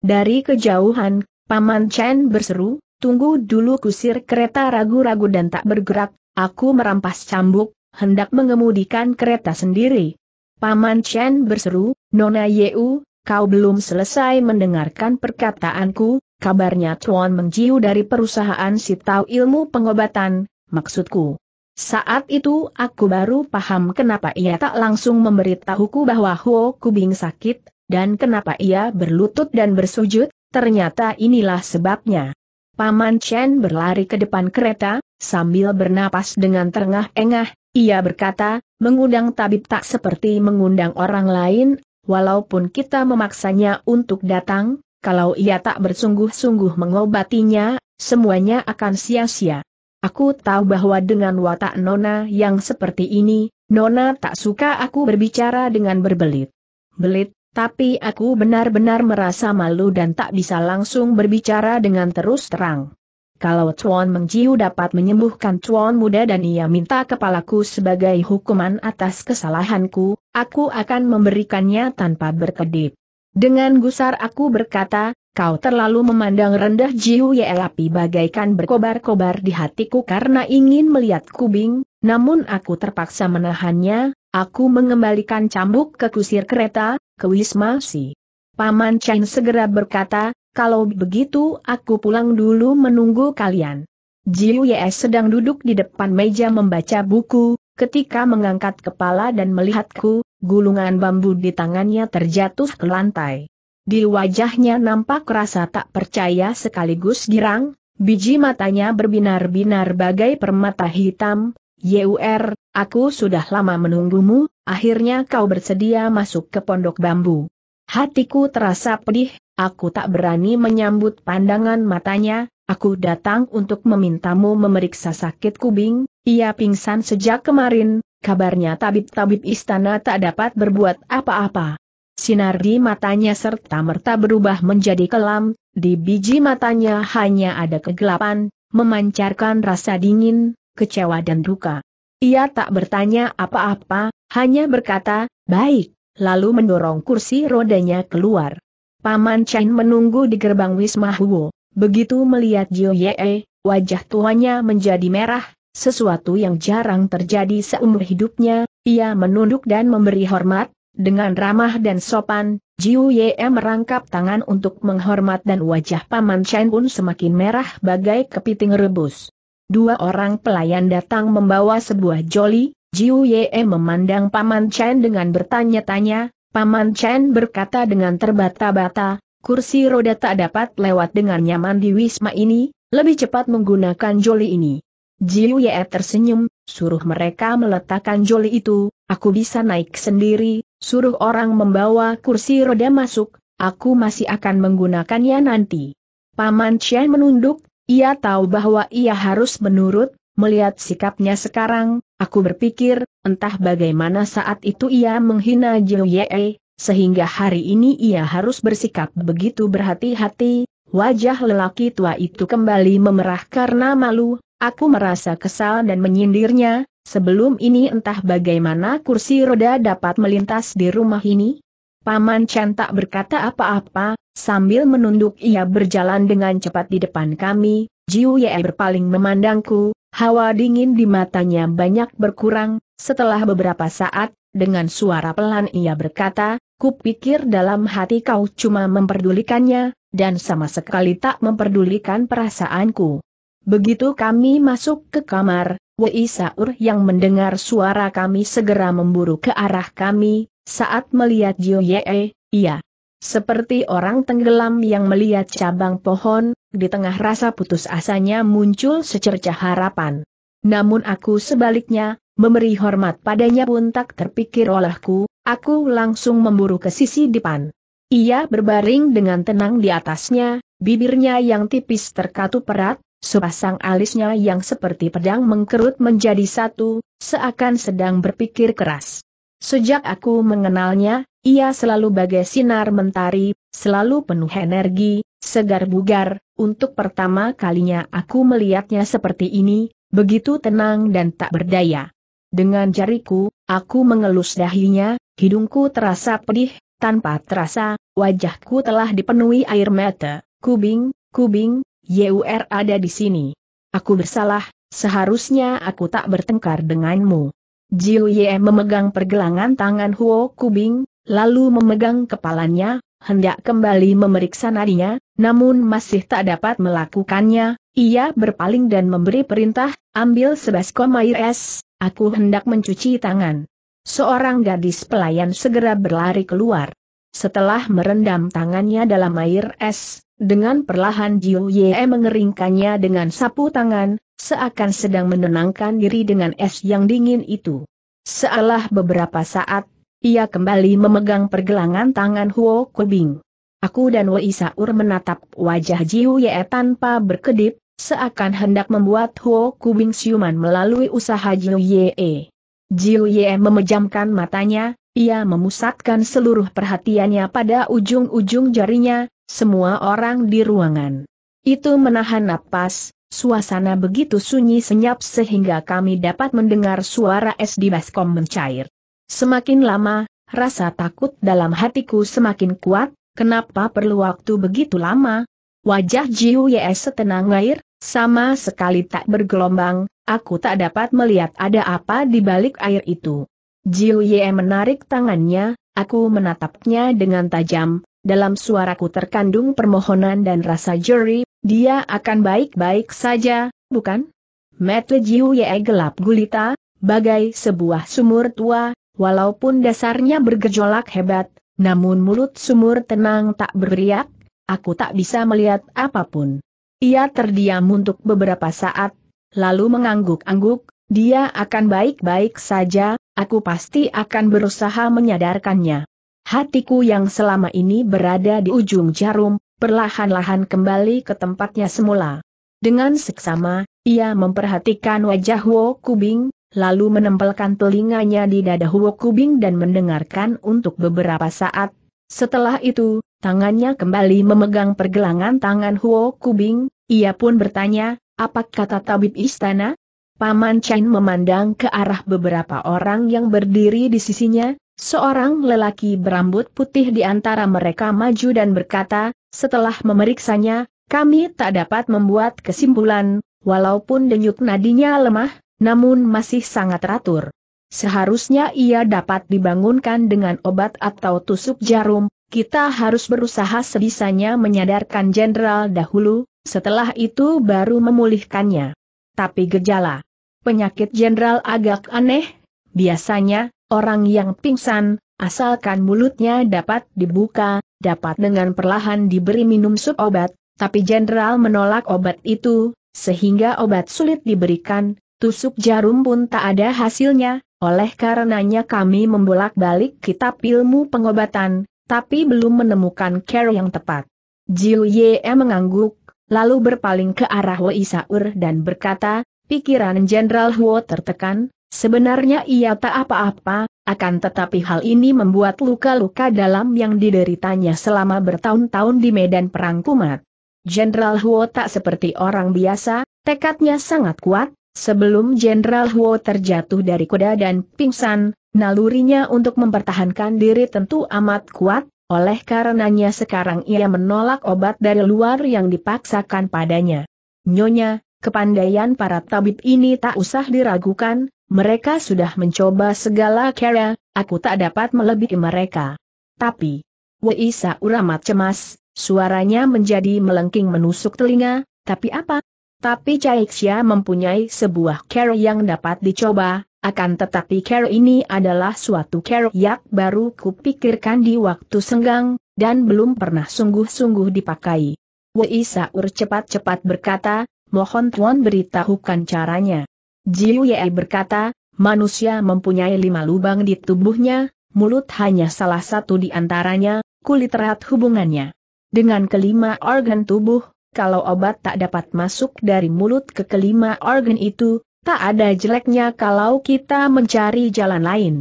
Speaker 1: Dari kejauhan, Paman Chen berseru, tunggu dulu kusir kereta ragu-ragu dan tak bergerak, aku merampas cambuk, hendak mengemudikan kereta sendiri. Paman Chen berseru, Nona Yeu, kau belum selesai mendengarkan perkataanku, kabarnya Tuan Mengjiu dari perusahaan Sitau Ilmu Pengobatan, maksudku. Saat itu aku baru paham kenapa ia tak langsung memberitahuku bahwa Huo Kubing sakit, dan kenapa ia berlutut dan bersujud, Ternyata inilah sebabnya. Paman Chen berlari ke depan kereta, sambil bernapas dengan terengah-engah, ia berkata, mengundang tabib tak seperti mengundang orang lain, walaupun kita memaksanya untuk datang, kalau ia tak bersungguh-sungguh mengobatinya, semuanya akan sia-sia. Aku tahu bahwa dengan watak Nona yang seperti ini, Nona tak suka aku berbicara dengan berbelit. Belit, tapi aku benar-benar merasa malu dan tak bisa langsung berbicara dengan terus terang. Kalau Chuan Mengjiu dapat menyembuhkan Chuan muda dan ia minta kepalaku sebagai hukuman atas kesalahanku, aku akan memberikannya tanpa berkedip. Dengan gusar aku berkata, kau terlalu memandang rendah Jiu Ye Lapi bagaikan berkobar-kobar di hatiku karena ingin melihat kubing, namun aku terpaksa menahannya, aku mengembalikan cambuk ke kusir kereta, ke Wisma Si. Paman Chen segera berkata, kalau begitu aku pulang dulu menunggu kalian. Jiu Ye sedang duduk di depan meja membaca buku, ketika mengangkat kepala dan melihatku, gulungan bambu di tangannya terjatuh ke lantai. Di wajahnya nampak rasa tak percaya sekaligus girang, biji matanya berbinar-binar bagai permata hitam, Yur, aku sudah lama menunggumu, akhirnya kau bersedia masuk ke pondok bambu. Hatiku terasa pedih, aku tak berani menyambut pandangan matanya, aku datang untuk memintamu memeriksa sakit kubing, ia pingsan sejak kemarin, kabarnya tabib-tabib istana tak dapat berbuat apa-apa. Sinar di matanya serta-merta berubah menjadi kelam, di biji matanya hanya ada kegelapan, memancarkan rasa dingin, kecewa dan duka. Ia tak bertanya apa-apa, hanya berkata, baik, lalu mendorong kursi rodanya keluar. Paman Chen menunggu di gerbang Wisma Huo, begitu melihat Jio Ye, wajah tuanya menjadi merah, sesuatu yang jarang terjadi seumur hidupnya, ia menunduk dan memberi hormat, dengan ramah dan sopan, Jiu Ye merangkap tangan untuk menghormat dan wajah Paman Chen pun semakin merah bagai kepiting rebus. Dua orang pelayan datang membawa sebuah joli, Jiu Ye memandang Paman Chen dengan bertanya-tanya, Paman Chen berkata dengan terbata-bata, kursi roda tak dapat lewat dengan nyaman di wisma ini, lebih cepat menggunakan joli ini. Jiu Ye tersenyum, suruh mereka meletakkan joli itu, aku bisa naik sendiri, suruh orang membawa kursi roda masuk, aku masih akan menggunakannya nanti. Paman Chen menunduk, ia tahu bahwa ia harus menurut, melihat sikapnya sekarang, aku berpikir, entah bagaimana saat itu ia menghina Jiu Ye, sehingga hari ini ia harus bersikap begitu berhati-hati, wajah lelaki tua itu kembali memerah karena malu, aku merasa kesal dan menyindirnya, sebelum ini entah bagaimana kursi roda dapat melintas di rumah ini, Paman Chan tak berkata apa-apa, Sambil menunduk ia berjalan dengan cepat di depan kami, Jiu Ye berpaling memandangku, hawa dingin di matanya banyak berkurang, setelah beberapa saat, dengan suara pelan ia berkata, kupikir dalam hati kau cuma memperdulikannya, dan sama sekali tak memperdulikan perasaanku. Begitu kami masuk ke kamar, Wei Saur yang mendengar suara kami segera memburu ke arah kami, saat melihat Jiu Ye, ia seperti orang tenggelam yang melihat cabang pohon, di tengah rasa putus asanya muncul secerca harapan. Namun aku sebaliknya, memberi hormat padanya pun tak terpikir olehku, aku langsung memburu ke sisi depan. Ia berbaring dengan tenang di atasnya, bibirnya yang tipis terkatup erat, sepasang alisnya yang seperti pedang mengkerut menjadi satu, seakan sedang berpikir keras. Sejak aku mengenalnya, ia selalu bagai sinar mentari, selalu penuh energi, segar bugar, untuk pertama kalinya aku melihatnya seperti ini, begitu tenang dan tak berdaya. Dengan jariku, aku mengelus dahinya, hidungku terasa pedih, tanpa terasa, wajahku telah dipenuhi air mata, kubing, kubing, YUR ada di sini. Aku bersalah, seharusnya aku tak bertengkar denganmu. Jiu Ye memegang pergelangan tangan Huo Kubing, lalu memegang kepalanya, hendak kembali memeriksa nadinya, namun masih tak dapat melakukannya, ia berpaling dan memberi perintah, ambil sebaskom air es, aku hendak mencuci tangan. Seorang gadis pelayan segera berlari keluar. Setelah merendam tangannya dalam air es, dengan perlahan Jiu Ye mengeringkannya dengan sapu tangan, seakan sedang menenangkan diri dengan es yang dingin itu. Sealah beberapa saat, ia kembali memegang pergelangan tangan Huo Kubing. Aku dan Wei Saur menatap wajah Jiu Ye tanpa berkedip, seakan hendak membuat Huo Kubing siuman melalui usaha Jiu Ye. Jiu Ye memejamkan matanya, ia memusatkan seluruh perhatiannya pada ujung-ujung jarinya, semua orang di ruangan. Itu menahan napas, suasana begitu sunyi senyap sehingga kami dapat mendengar suara es di baskom mencair. Semakin lama, rasa takut dalam hatiku semakin kuat, kenapa perlu waktu begitu lama? Wajah Jiu Yes setenang air, sama sekali tak bergelombang, aku tak dapat melihat ada apa di balik air itu. Jiu Ye menarik tangannya, aku menatapnya dengan tajam, dalam suaraku terkandung permohonan dan rasa juri, dia akan baik-baik saja, bukan? Mata Jiu Ye gelap gulita, bagai sebuah sumur tua, walaupun dasarnya bergejolak hebat, namun mulut sumur tenang tak berriak, aku tak bisa melihat apapun. Ia terdiam untuk beberapa saat, lalu mengangguk-angguk, dia akan baik-baik saja, aku pasti akan berusaha menyadarkannya. Hatiku yang selama ini berada di ujung jarum, perlahan-lahan kembali ke tempatnya semula. Dengan seksama, ia memperhatikan wajah Huo Kubing, lalu menempelkan telinganya di dada Huo Kubing dan mendengarkan untuk beberapa saat. Setelah itu, tangannya kembali memegang pergelangan tangan Huo Kubing, ia pun bertanya, apa kata tabib istana? Paman Chen memandang ke arah beberapa orang yang berdiri di sisinya, seorang lelaki berambut putih di antara mereka maju dan berkata, setelah memeriksanya, kami tak dapat membuat kesimpulan, walaupun denyut nadinya lemah, namun masih sangat ratur. Seharusnya ia dapat dibangunkan dengan obat atau tusuk jarum, kita harus berusaha sebisanya menyadarkan jenderal dahulu, setelah itu baru memulihkannya. Tapi gejala Penyakit jenderal agak aneh, biasanya, orang yang pingsan, asalkan mulutnya dapat dibuka, dapat dengan perlahan diberi minum sup obat, tapi jenderal menolak obat itu, sehingga obat sulit diberikan, tusuk jarum pun tak ada hasilnya, oleh karenanya kami membolak-balik kitab ilmu pengobatan, tapi belum menemukan care yang tepat. Jiu Ye mengangguk, lalu berpaling ke arah Wei Saur dan berkata, Pikiran Jenderal Huo tertekan, sebenarnya ia tak apa-apa, akan tetapi hal ini membuat luka-luka dalam yang dideritanya selama bertahun-tahun di medan perang kumat. Jenderal Huo tak seperti orang biasa, tekadnya sangat kuat, sebelum Jenderal Huo terjatuh dari kuda dan pingsan, nalurinya untuk mempertahankan diri tentu amat kuat, oleh karenanya sekarang ia menolak obat dari luar yang dipaksakan padanya. Nyonya, Kepandaian para tabib ini tak usah diragukan, mereka sudah mencoba segala cara, aku tak dapat melebihi mereka. Tapi, Weisa amat cemas, suaranya menjadi melengking menusuk telinga, tapi apa? Tapi Caixia mempunyai sebuah cara yang dapat dicoba, akan tetapi cara ini adalah suatu cara yang baru kupikirkan di waktu senggang, dan belum pernah sungguh-sungguh dipakai. Wei Saur cepat-cepat berkata, mohon Tuan beritahukan caranya. Jiu Ye berkata, manusia mempunyai lima lubang di tubuhnya, mulut hanya salah satu di antaranya, kulit erat hubungannya. Dengan kelima organ tubuh, kalau obat tak dapat masuk dari mulut ke kelima organ itu, tak ada jeleknya kalau kita mencari jalan lain.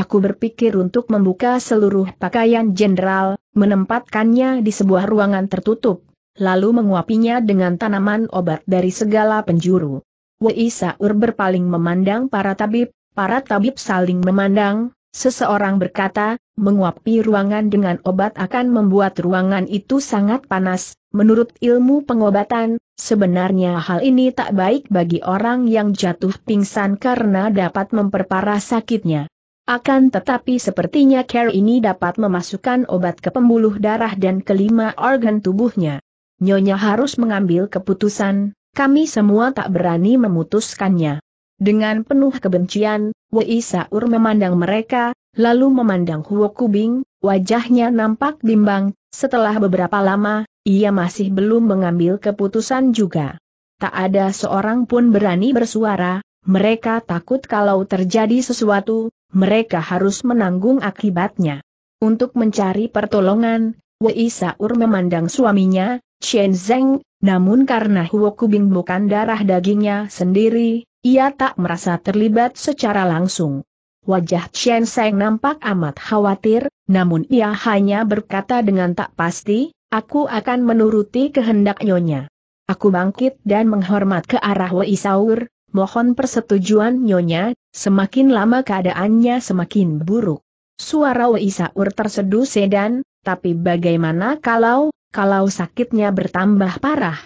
Speaker 1: Aku berpikir untuk membuka seluruh pakaian jenderal, menempatkannya di sebuah ruangan tertutup lalu menguapinya dengan tanaman obat dari segala penjuru. Wei Saur berpaling memandang para tabib, para tabib saling memandang, seseorang berkata, menguapi ruangan dengan obat akan membuat ruangan itu sangat panas, menurut ilmu pengobatan, sebenarnya hal ini tak baik bagi orang yang jatuh pingsan karena dapat memperparah sakitnya. Akan tetapi sepertinya care ini dapat memasukkan obat ke pembuluh darah dan kelima organ tubuhnya. Nyonya harus mengambil keputusan, kami semua tak berani memutuskannya. Dengan penuh kebencian, Wei Saur memandang mereka, lalu memandang Huo Kubing, wajahnya nampak bimbang, setelah beberapa lama, ia masih belum mengambil keputusan juga. Tak ada seorang pun berani bersuara, mereka takut kalau terjadi sesuatu, mereka harus menanggung akibatnya. Untuk mencari pertolongan, Wei Saur memandang suaminya, Chen Zeng, namun karena Huo Kubing bukan darah dagingnya sendiri, ia tak merasa terlibat secara langsung. Wajah Chen Zeng nampak amat khawatir, namun ia hanya berkata dengan tak pasti, aku akan menuruti kehendak nyonya. Aku bangkit dan menghormat ke arah Wei Saur, mohon persetujuan nyonya, semakin lama keadaannya semakin buruk. Suara Wei Saur terseduh sedan, tapi bagaimana kalau, kalau sakitnya bertambah parah?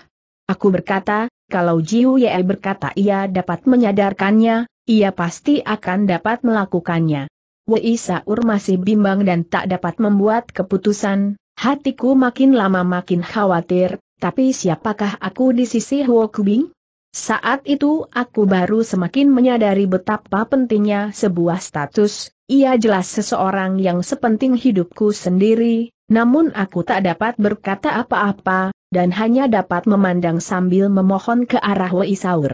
Speaker 1: Aku berkata, kalau Jiu Ye berkata ia dapat menyadarkannya, ia pasti akan dapat melakukannya. Wei Saur masih bimbang dan tak dapat membuat keputusan, hatiku makin lama makin khawatir, tapi siapakah aku di sisi Huo Kubing? Saat itu aku baru semakin menyadari betapa pentingnya sebuah status, ia jelas seseorang yang sepenting hidupku sendiri, namun aku tak dapat berkata apa-apa, dan hanya dapat memandang sambil memohon ke arah Wei Saur.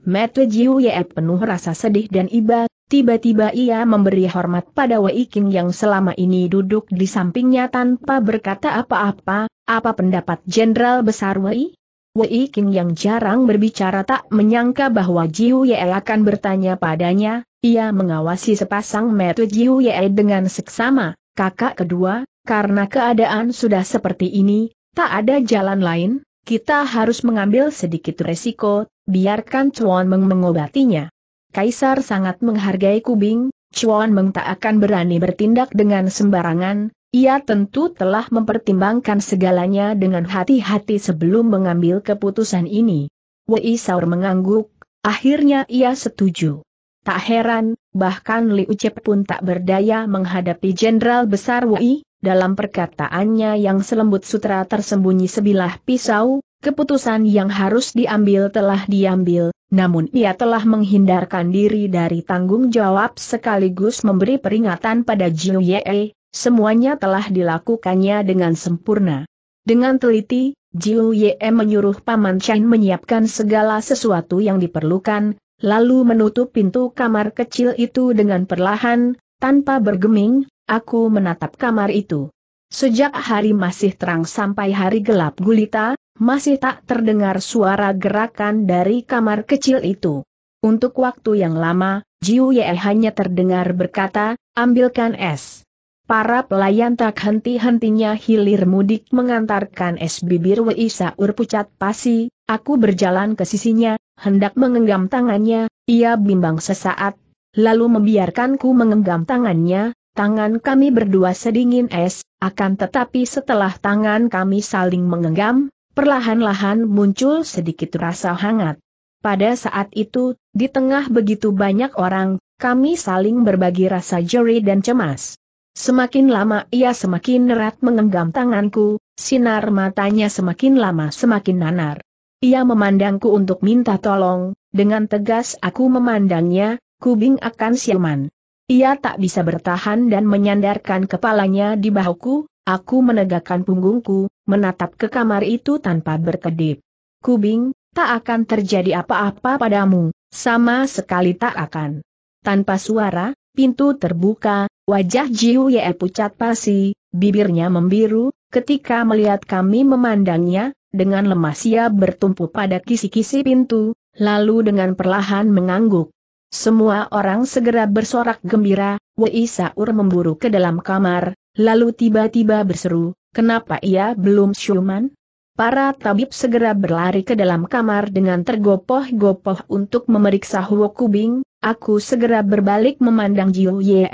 Speaker 1: Mete Jiu Ye penuh rasa sedih dan iba, tiba-tiba ia memberi hormat pada Wei King yang selama ini duduk di sampingnya tanpa berkata apa-apa, apa pendapat Jenderal Besar Wei? Wei King yang jarang berbicara tak menyangka bahwa Ji Huye akan bertanya padanya, ia mengawasi sepasang metu Ji Huye dengan seksama, kakak kedua, karena keadaan sudah seperti ini, tak ada jalan lain, kita harus mengambil sedikit resiko, biarkan Chuan Meng mengobatinya. Kaisar sangat menghargai Kubing, Chuan Meng tak akan berani bertindak dengan sembarangan, ia tentu telah mempertimbangkan segalanya dengan hati-hati sebelum mengambil keputusan ini. Wei Saur mengangguk, akhirnya ia setuju. Tak heran, bahkan Li Ucep pun tak berdaya menghadapi Jenderal Besar Wei, dalam perkataannya yang selembut sutra tersembunyi sebilah pisau, keputusan yang harus diambil telah diambil, namun ia telah menghindarkan diri dari tanggung jawab sekaligus memberi peringatan pada Jiu Ye Semuanya telah dilakukannya dengan sempurna. Dengan teliti, Jiu Ye menyuruh Paman Chen menyiapkan segala sesuatu yang diperlukan, lalu menutup pintu kamar kecil itu dengan perlahan, tanpa bergeming, aku menatap kamar itu. Sejak hari masih terang sampai hari gelap gulita, masih tak terdengar suara gerakan dari kamar kecil itu. Untuk waktu yang lama, Jiu Ye hanya terdengar berkata, ambilkan es. Para pelayan tak henti-hentinya hilir mudik mengantarkan es bibir Wei Saur pucat pasi, aku berjalan ke sisinya, hendak mengenggam tangannya, ia bimbang sesaat, lalu membiarkanku mengenggam tangannya, tangan kami berdua sedingin es, akan tetapi setelah tangan kami saling mengenggam, perlahan-lahan muncul sedikit rasa hangat. Pada saat itu, di tengah begitu banyak orang, kami saling berbagi rasa jeri dan cemas. Semakin lama ia semakin erat mengenggam tanganku, sinar matanya semakin lama semakin nanar. Ia memandangku untuk minta tolong, dengan tegas aku memandangnya, kubing akan siuman. Ia tak bisa bertahan dan menyandarkan kepalanya di bahuku, aku menegakkan punggungku, menatap ke kamar itu tanpa berkedip. Kubing, tak akan terjadi apa-apa padamu, sama sekali tak akan. Tanpa suara, pintu terbuka, Wajah Jiu Ye pucat pasi, bibirnya membiru, ketika melihat kami memandangnya, dengan lemas ia bertumpu pada kisi-kisi pintu, lalu dengan perlahan mengangguk. Semua orang segera bersorak gembira, Wei Saur memburu ke dalam kamar, lalu tiba-tiba berseru, kenapa ia belum siuman? Para tabib segera berlari ke dalam kamar dengan tergopoh-gopoh untuk memeriksa Huo Kubing, aku segera berbalik memandang Jiu Ye,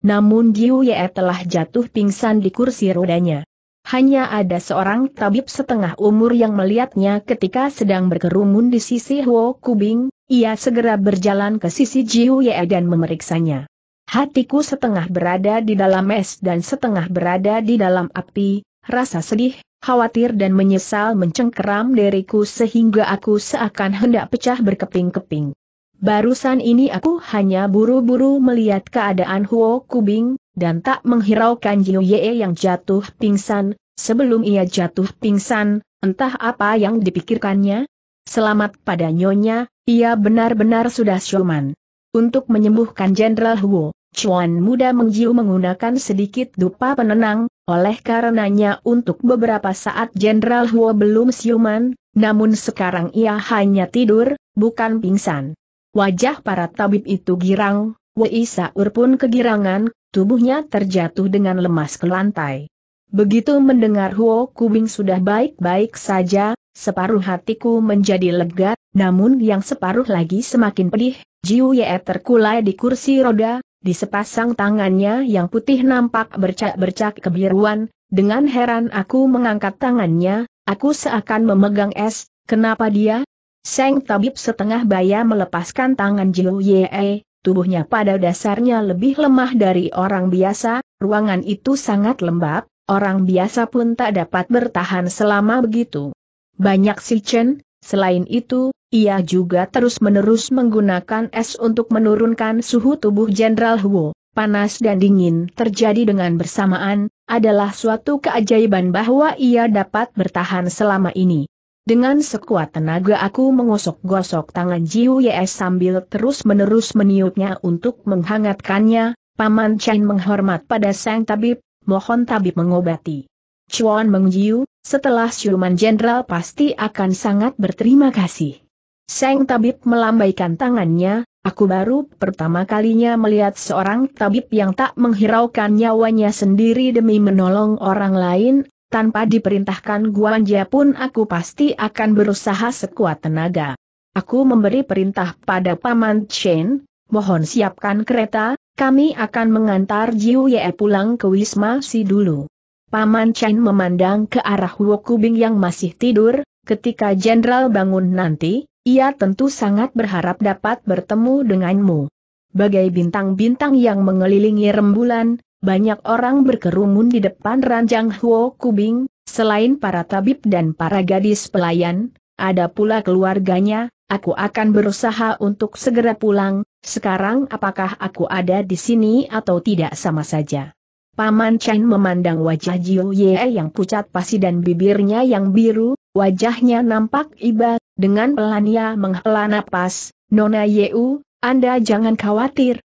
Speaker 1: namun Jiu Ye telah jatuh pingsan di kursi rodanya. Hanya ada seorang tabib setengah umur yang melihatnya ketika sedang berkerumun di sisi Huo Kubing, ia segera berjalan ke sisi Jiu Ye dan memeriksanya. Hatiku setengah berada di dalam es dan setengah berada di dalam api, rasa sedih, khawatir dan menyesal mencengkeram diriku sehingga aku seakan hendak pecah berkeping-keping. Barusan ini aku hanya buru-buru melihat keadaan Huo Kubing, dan tak menghiraukan Jiu Ye yang jatuh pingsan, sebelum ia jatuh pingsan, entah apa yang dipikirkannya. Selamat pada nyonya, ia benar-benar sudah siuman. Untuk menyembuhkan Jenderal Huo, Chuan muda mengjiu menggunakan sedikit dupa penenang, oleh karenanya untuk beberapa saat Jenderal Huo belum siuman, namun sekarang ia hanya tidur, bukan pingsan. Wajah para tabib itu girang, Wei Saur pun kegirangan, tubuhnya terjatuh dengan lemas ke lantai. Begitu mendengar Huo Kubing sudah baik-baik saja, separuh hatiku menjadi lega, namun yang separuh lagi semakin pedih, Jiu Ye terkulai di kursi roda, di sepasang tangannya yang putih nampak bercak-bercak kebiruan, dengan heran aku mengangkat tangannya, aku seakan memegang es, kenapa dia, Seng tabib setengah baya melepaskan tangan Jiu Ye, tubuhnya pada dasarnya lebih lemah dari orang biasa, ruangan itu sangat lembab, orang biasa pun tak dapat bertahan selama begitu. Banyak si Chen, selain itu, ia juga terus-menerus menggunakan es untuk menurunkan suhu tubuh Jenderal Huo. Panas dan dingin terjadi dengan bersamaan, adalah suatu keajaiban bahwa ia dapat bertahan selama ini. Dengan sekuat tenaga aku mengosok-gosok tangan Jiu Yes sambil terus-menerus meniupnya untuk menghangatkannya, Paman Chen menghormat pada sang tabib, mohon tabib mengobati. Chuan Mengjiu, setelah siluman jenderal pasti akan sangat berterima kasih. Sang tabib melambaikan tangannya, aku baru pertama kalinya melihat seorang tabib yang tak menghiraukan nyawanya sendiri demi menolong orang lain, tanpa diperintahkan Guan Jia pun aku pasti akan berusaha sekuat tenaga. Aku memberi perintah pada Paman Chen, mohon siapkan kereta, kami akan mengantar Jiu Ye pulang ke Wisma Si dulu. Paman Chen memandang ke arah Wokubing yang masih tidur, ketika Jenderal bangun nanti, ia tentu sangat berharap dapat bertemu denganmu. Bagai bintang-bintang yang mengelilingi rembulan, banyak orang berkerumun di depan ranjang Huo Kubing, selain para tabib dan para gadis pelayan, ada pula keluarganya, aku akan berusaha untuk segera pulang, sekarang apakah aku ada di sini atau tidak sama saja. Paman Chen memandang wajah Jiu Ye yang pucat pasi dan bibirnya yang biru, wajahnya nampak iba, dengan pelan ia menghela napas, Nona Yeu, Anda jangan khawatir,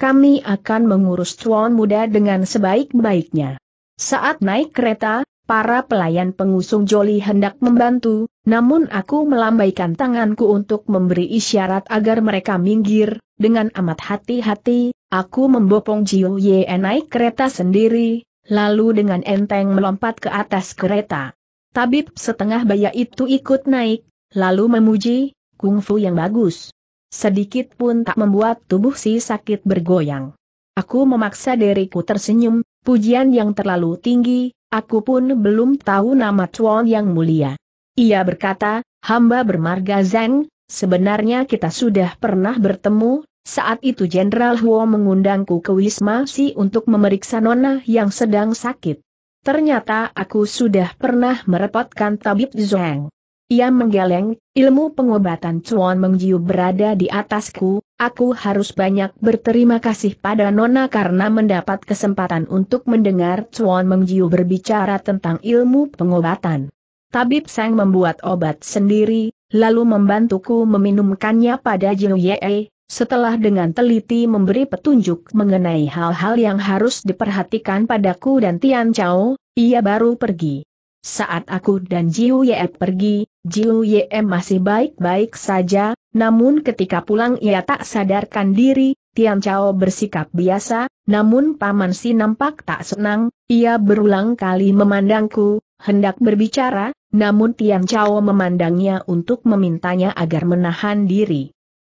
Speaker 1: kami akan mengurus tuan muda dengan sebaik-baiknya. Saat naik kereta, para pelayan pengusung joli hendak membantu, namun aku melambaikan tanganku untuk memberi isyarat agar mereka minggir, dengan amat hati-hati, aku membopong Jiu Ye naik kereta sendiri, lalu dengan enteng melompat ke atas kereta. Tabib setengah baya itu ikut naik, lalu memuji, kungfu yang bagus. Sedikit pun tak membuat tubuh si sakit bergoyang. Aku memaksa diriku tersenyum, pujian yang terlalu tinggi, aku pun belum tahu nama Chuan yang mulia. Ia berkata, hamba bermarga Zeng, sebenarnya kita sudah pernah bertemu, saat itu Jenderal Huo mengundangku ke Wisma Si untuk memeriksa Nona yang sedang sakit. Ternyata aku sudah pernah merepotkan Tabib Zhang. Ia menggeleng, ilmu pengobatan Chuan Mengjiu berada di atasku, aku harus banyak berterima kasih pada Nona karena mendapat kesempatan untuk mendengar Chuan Mengjiu berbicara tentang ilmu pengobatan. Tabib Sang membuat obat sendiri, lalu membantuku meminumkannya pada Jiu Ye, setelah dengan teliti memberi petunjuk mengenai hal-hal yang harus diperhatikan padaku dan Tian Chao, ia baru pergi. Saat aku dan Jiu Ye pergi, Jiu Ye masih baik-baik saja, namun ketika pulang ia tak sadarkan diri, Tian Chao bersikap biasa, namun Paman Si nampak tak senang, ia berulang kali memandangku, hendak berbicara, namun Tian Chao memandangnya untuk memintanya agar menahan diri.